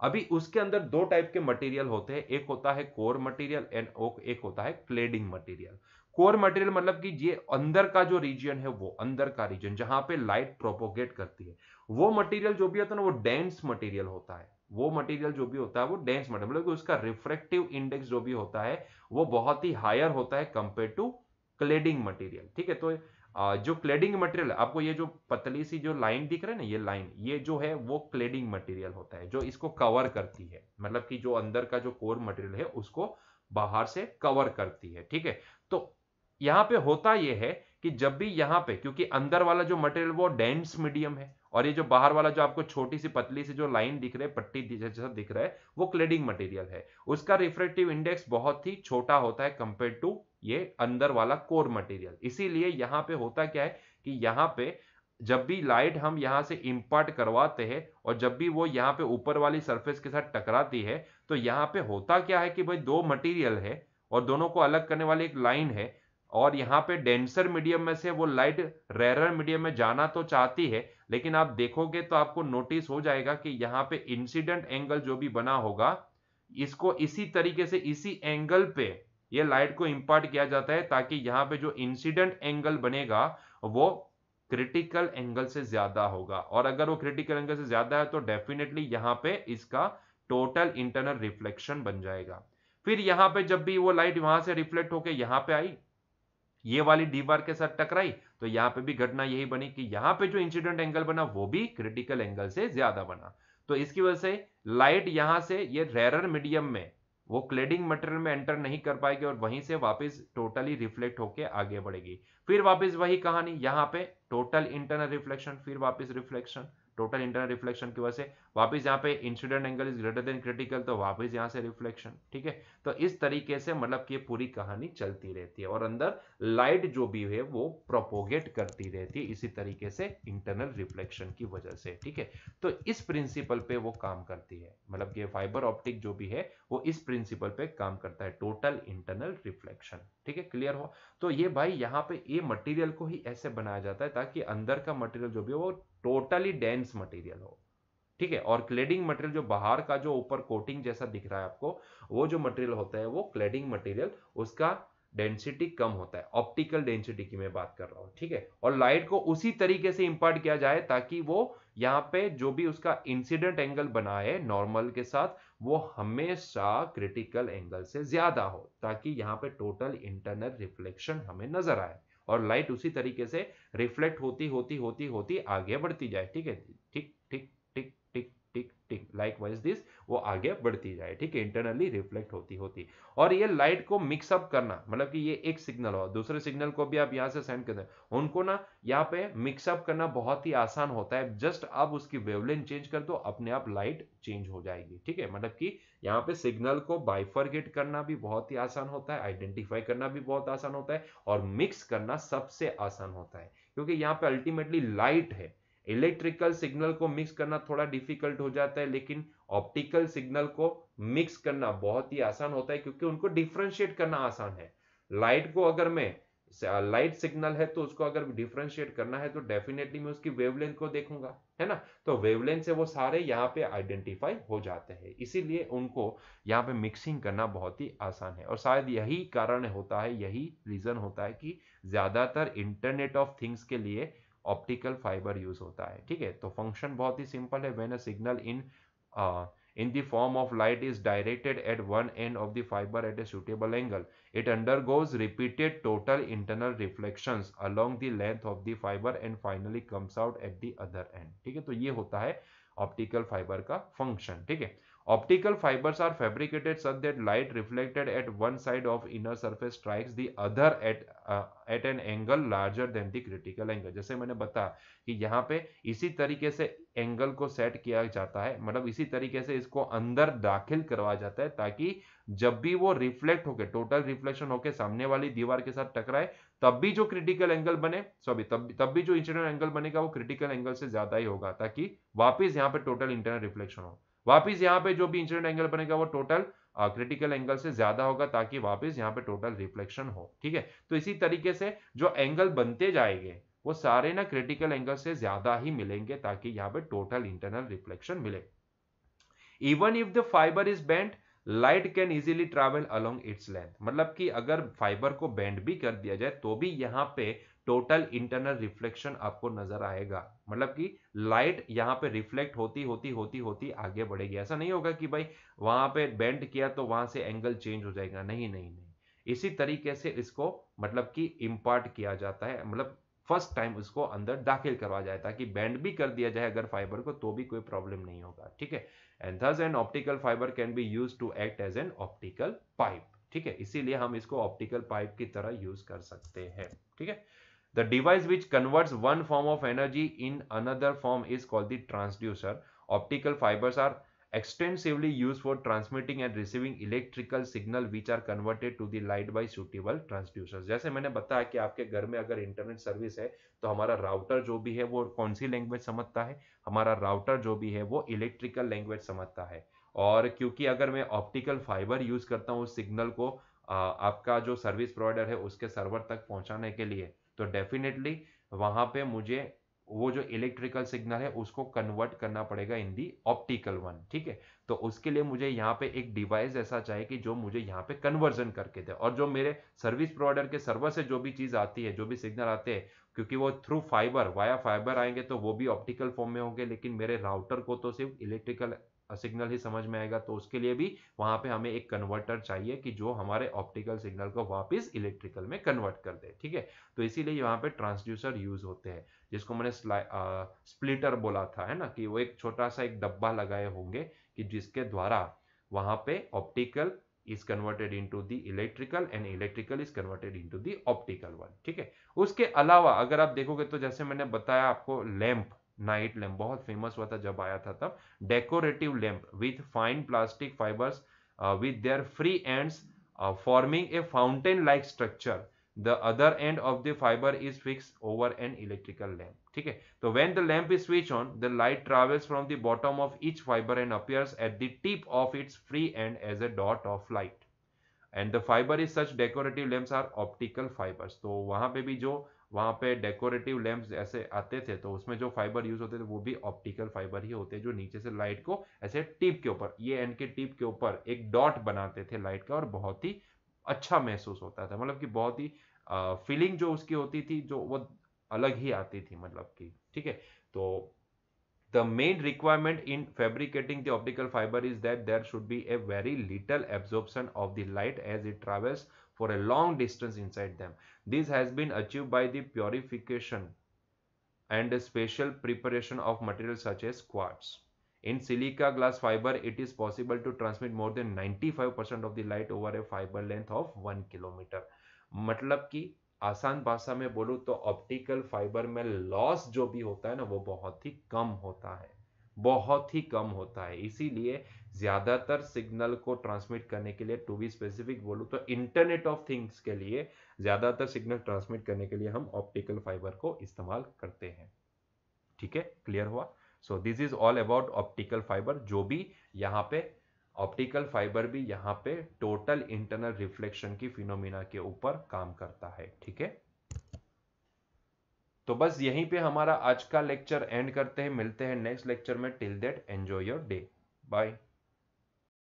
अभी उसके अंदर दो टाइप के मटेरियल होते हैं एक होता है कोर मटेरियल एंड एक होता है क्लेडिंग मटेरियल कोर मटेरियल मतलब कि ये अंदर का जो रीजन है वो अंदर का रीजन जहां पे लाइट प्रोपोगेट करती है वो मटेरियल जो भी होता है ना वो डेंस मटेरियल होता है वो मटेरियल जो भी होता है वो डेंस मटेरियल मतलब उसका रिफ्रेक्टिव इंडेक्स जो भी होता है वो बहुत ही हायर होता है कंपेयर टू क्लेडिंग मटेरियल ठीक है तो जो क्लेडिंग मटेरियल आपको ये जो पतली सी जो लाइन दिख रहा है ना ये लाइन ये जो है वो क्लेडिंग मटेरियल होता है जो इसको कवर करती है मतलब कि जो अंदर का जो कोर मटेरियल है उसको बाहर से कवर करती है ठीक है तो यहाँ पे होता यह है कि जब भी यहाँ पे क्योंकि अंदर वाला जो मटेरियल वो डेंस मीडियम है और ये जो बाहर वाला जो आपको छोटी सी पतली सी जो लाइन दिख रही है पट्टी जैसा दिख रहा है वो क्लेडिंग मटेरियल है उसका रिफ्रेक्टिव इंडेक्स बहुत ही छोटा होता है कंपेयर टू ये अंदर वाला कोर मटेरियल इसीलिए यहाँ पे होता क्या है कि यहाँ पे जब भी लाइट हम यहाँ से इम्पार्ट करवाते हैं और जब भी वो यहाँ पे ऊपर वाली सरफेस के साथ टकराती है तो यहाँ पे होता क्या है कि भाई दो मटेरियल है और दोनों को अलग करने वाली एक लाइन है और यहाँ पे डेंसर मीडियम में से वो लाइट रेरर मीडियम में जाना तो चाहती है लेकिन आप देखोगे तो आपको नोटिस हो जाएगा कि यहाँ पे इंसिडेंट एंगल जो भी बना होगा इसको इसी तरीके से इसी एंगल पे ये लाइट को इम्पार्ट किया जाता है ताकि यहाँ पे जो इंसिडेंट एंगल बनेगा वो क्रिटिकल एंगल से ज्यादा होगा और अगर वो क्रिटिकल एंगल से ज्यादा है तो डेफिनेटली यहाँ पे इसका टोटल इंटरनल रिफ्लेक्शन बन जाएगा फिर यहाँ पे जब भी वो लाइट वहां से रिफ्लेक्ट होके यहाँ पे आई ये वाली डीवार के साथ टकराई तो यहाँ पे भी घटना यही बनी कि यहाँ पे जो इंसिडेंट एंगल बना वो भी क्रिटिकल एंगल से ज्यादा बना तो इसकी वजह से लाइट यहाँ से ये रेरर मीडियम में वो क्लेडिंग मटेरियल में एंटर नहीं कर पाएगी और वहीं से वापस टोटली रिफ्लेक्ट होके आगे बढ़ेगी फिर वापस वही कहानी यहाँ पे टोटल इंटरनल रिफ्लेक्शन फिर वापस रिफ्लेक्शन टोटल इंटरनल रिफ्लेक्शन की वजह से वापस यहाँ पे incident angle is greater than critical तो वापस यहाँ से रिफ्लेक्शन ठीक है तो इस तरीके से मतलब कि पूरी कहानी चलती रहती है और अंदर लाइट जो भी है वो प्रोपोगेट करती रहती है इसी तरीके से इंटरनल रिफ्लेक्शन की वजह से ठीक है तो इस प्रिंसिपल पे वो काम करती है मतलब कि फाइबर ऑप्टिक जो भी है वो इस प्रिंसिपल पे काम करता है टोटल इंटरनल रिफ्लेक्शन ठीक है क्लियर हो तो ये भाई यहाँ पे ये मटेरियल को ही ऐसे बनाया जाता है ताकि अंदर का मटेरियल जो भी हो वो टोटली डेंस मटेरियल हो ठीक है और क्लेडिंग मटेरियल जो बाहर का जो ऊपर कोटिंग जैसा दिख रहा है आपको वो जो मटेरियल होता है वो क्लेडिंग मटेरियल उसका डेंसिटी कम होता है ऑप्टिकल डेंसिटी की मैं बात कर रहा हूं ठीक है और लाइट को उसी तरीके से इम्पार्ट किया जाए ताकि वो यहाँ पे जो भी उसका इंसिडेंट एंगल बना है नॉर्मल के साथ वो हमेशा क्रिटिकल एंगल से ज्यादा हो ताकि यहाँ पे टोटल इंटरनल रिफ्लेक्शन हमें नजर आए और लाइट उसी तरीके से रिफ्लेक्ट होती होती होती होती आगे बढ़ती जाए ठीक है ठीक ठीक लाइक वाइज दिस वो आगे बढ़ती जाए ठीक है इंटरनली रिफ्लेक्ट होती होती और ये लाइट को मिक्सअप करना मतलब कि ये एक सिग्नल हो दूसरे सिग्नल को भी आप यहाँ से सेंड करते हैं उनको ना यहाँ पे मिक्सअप करना बहुत ही आसान होता है जस्ट आप उसकी वेवलेंथ चेंज कर दो अपने आप लाइट चेंज हो जाएगी ठीक है मतलब कि यहाँ पे सिग्नल को बाइफरगेट करना भी बहुत ही आसान होता है आइडेंटिफाई करना भी बहुत आसान होता है और मिक्स करना सबसे आसान होता है क्योंकि यहाँ पे अल्टीमेटली लाइट है इलेक्ट्रिकल सिग्नल को मिक्स करना थोड़ा डिफिकल्ट हो जाता है लेकिन ऑप्टिकल सिग्नल को मिक्स करना बहुत ही आसान होता है क्योंकि उनको डिफ्रेंशिएट करना आसान है लाइट को अगर मैं लाइट सिग्नल है तो उसको अगर डिफ्रेंशिएट करना है तो डेफिनेटली मैं उसकी वेवलेंथ को देखूंगा है ना तो वेवलेंथ से वो सारे यहाँ पे आइडेंटिफाई हो जाते हैं इसीलिए उनको यहाँ पे मिक्सिंग करना बहुत ही आसान है और शायद यही कारण होता है यही रीजन होता है कि ज्यादातर इंटरनेट ऑफ थिंग्स के लिए ऑप्टिकल फाइबर यूज होता है ठीक है तो फंक्शन बहुत ही सिंपल है when a signal in in the form of light is directed at one end of the fibre at a suitable angle it undergoes repeated total internal reflection along the length of the fibre and finally comes out at the other end ठीक है तो ये होता है optical fibre का function ठीक है optical fibres are fabricated such that light reflected at one side of inner surface strikes the other at at an angle larger than the critical angle जैसे मैंने बताया कि यहाँ पे इसी तरीके से एंगल को सेट किया जाता है मतलब इसी तरीके से इसको अंदर दाखिल करवाया जाता है ताकि जब भी वो रिफ्लेक्ट होके टोटल रिफ्लेक्शन होके सामने वाली दीवार के साथ टकराए तब भी जो क्रिटिकल एंगल बने सॉरी तब तब भी जो इंटरनल एंगल बनेगा वो क्रिटिकल एंगल से ज्यादा ही होगा ताकि वापिस यहाँ पे टोटल इंटरनल रिफ्लेक्शन हो वापिस यहाँ पे जो भी इंसिडेंट एंगल बनेगा वो टोटल क्रिटिकल एंगल से ज्यादा होगा ताकि वापस यहाँ पे टोटल रिफ्लेक्शन हो ठीक है तो इसी तरीके से जो एंगल बनते जाएंगे वो सारे ना क्रिटिकल एंगल से ज्यादा ही मिलेंगे ताकि यहाँ पे टोटल इंटरनल रिफ्लेक्शन मिले even if the fibre is bent light can easily travel along its length मतलब कि अगर फाइबर को बेंड भी कर दिया जाए तो भी यहाँ पे टोटल इंटरनल रिफ्लेक्शन आपको नजर आएगा मतलब कि लाइट यहाँ पे रिफ्लेक्ट होती होती होती होती आगे बढ़ेगी ऐसा नहीं होगा कि भाई वहाँ पे बेंड किया तो वहाँ से एंगल चेंज हो जाएगा नहीं नहीं नहीं इसी तरीके से इसको मतलब कि इम्पार्ट किया जाता है मतलब फर्स्ट टाइम उसको अंदर दाखिल करवा जाए ताकि बैंड भी कर दिया जाए अगर फाइबर को तो भी कोई प्रॉब्लम नहीं होगा ठीक है and thus and optical fibre can be use to act as an optical pipe ठीक है इसीलिए हम इसको ऑप्टिकल पाइप की तरह यूज कर सकते हैं ठीक है The device which converts one form of energy in another form is called the transducer. Optical fibers are extensively used for transmitting and receiving electrical signal which are converted to the light by suitable transducers. जैसे मैंने बताया कि आपके घर में अगर internet service है तो हमारा राउटर जो भी है वो कौन सी लैंग्वेज समझता है हमारा राउटर जो भी है वो इलेक्ट्रिकल लैंग्वेज समझता है और क्योंकि अगर मैं ऑप्टिकल फाइबर यूज़ करता हूँ उस सिग्नल को आ, आपका जो सर्विस प्रोवाइडर है उसके सर्वर तक पहुँचाने के लिए तो डेफिनेटली वहां पे मुझे वो जो इलेक्ट्रिकल सिग्नल है उसको कन्वर्ट करना पड़ेगा इन दी ऑप्टिकल वन ठीक है तो उसके लिए मुझे यहाँ पे एक डिवाइस ऐसा चाहिए कि जो मुझे यहाँ पे कन्वर्जन करके दे और जो मेरे सर्विस प्रोवाइडर के सर्वर से जो भी चीज़ आती है जो भी सिग्नल आते हैं क्योंकि वो थ्रू फाइबर वाया फाइबर आएंगे तो वो भी ऑप्टिकल फॉर्म में होंगे लेकिन मेरे राउटर को तो सिर्फ इलेक्ट्रिकल सिग्नल ही समझ में आएगा तो उसके लिए भी वहां पे हमें एक कन्वर्टर चाहिए कि जो हमारे ऑप्टिकल सिग्नल को वापस इलेक्ट्रिकल में कन्वर्ट कर दे ठीक है तो इसीलिए यहाँ पे ट्रांसड्यूसर यूज होते हैं जिसको मैंने स्प्लिटर बोला था है ना कि वो एक छोटा सा एक डब्बा लगाए होंगे कि जिसके द्वारा वहां पे optical is converted into the electrical and electrical is converted into the optical one ठीक है उसके अलावा अगर आप देखोगे तो जैसे मैंने बताया आपको लैंप Night lamp, बहुत फेमस हुआ था जब आया था तब decorative with with fine plastic fibres with their free ends forming a fountain like the other end of the fiber is fixed over an electrical lamp ठीक है when the lamp is switched on the light travels from the bottom of each fiber and appears at the tip of its free end as a dot of light and the fiber is such decorative lamps are optical fibers So, वहां पे भी वहाँ पे decorative lamps ऐसे आते थे तो उसमें जो फाइबर यूज होते थे वो भी ऑप्टिकल फाइबर ही होते जो नीचे से लाइट को ऐसे टिप के ऊपर ये एंड के टिप के ऊपर एक डॉट बनाते थे लाइट का और बहुत ही अच्छा महसूस होता था मतलब कि बहुत ही फीलिंग जो उसकी होती थी जो वो अलग ही आती थी मतलब कि ठीक है तो the main requirement in fabricating the optical fibre is that there should be a very little absorption of the light as it travels for a long distance inside them. This has been achieved by the purification and a special preparation of material such as quartz. In silica glass fiber, it is possible to transmit more than 95% of the light over a fiber length of 1 km matlab ki आसान भाषा में बोलूँ तो optical fibre में loss जो भी होता है ना वो बहुत ही कम होता है बहुत ही कम होता है इसीलिए ज़्यादातर सिग्नल को ट्रांसमिट करने के लिए टू बी स्पेसिफिक बोलू तो इंटरनेट ऑफ थिंग्स के लिए ज़्यादातर सिग्नल ट्रांसमिट करने के लिए हम ऑप्टिकल फाइबर को इस्तेमाल करते हैं ठीक है क्लियर हुआ so this is all about optical fibre जो भी यहाँ पे ऑप्टिकल फाइबर भी यहाँ पे टोटल इंटरनल रिफ्लेक्शन की फिनोमिना के ऊपर काम करता है ठीक है तो बस यहीं पे हमारा आज का लेक्चर एंड करते हैं मिलते हैं नेक्स्ट लेक्चर में till that enjoy your day bye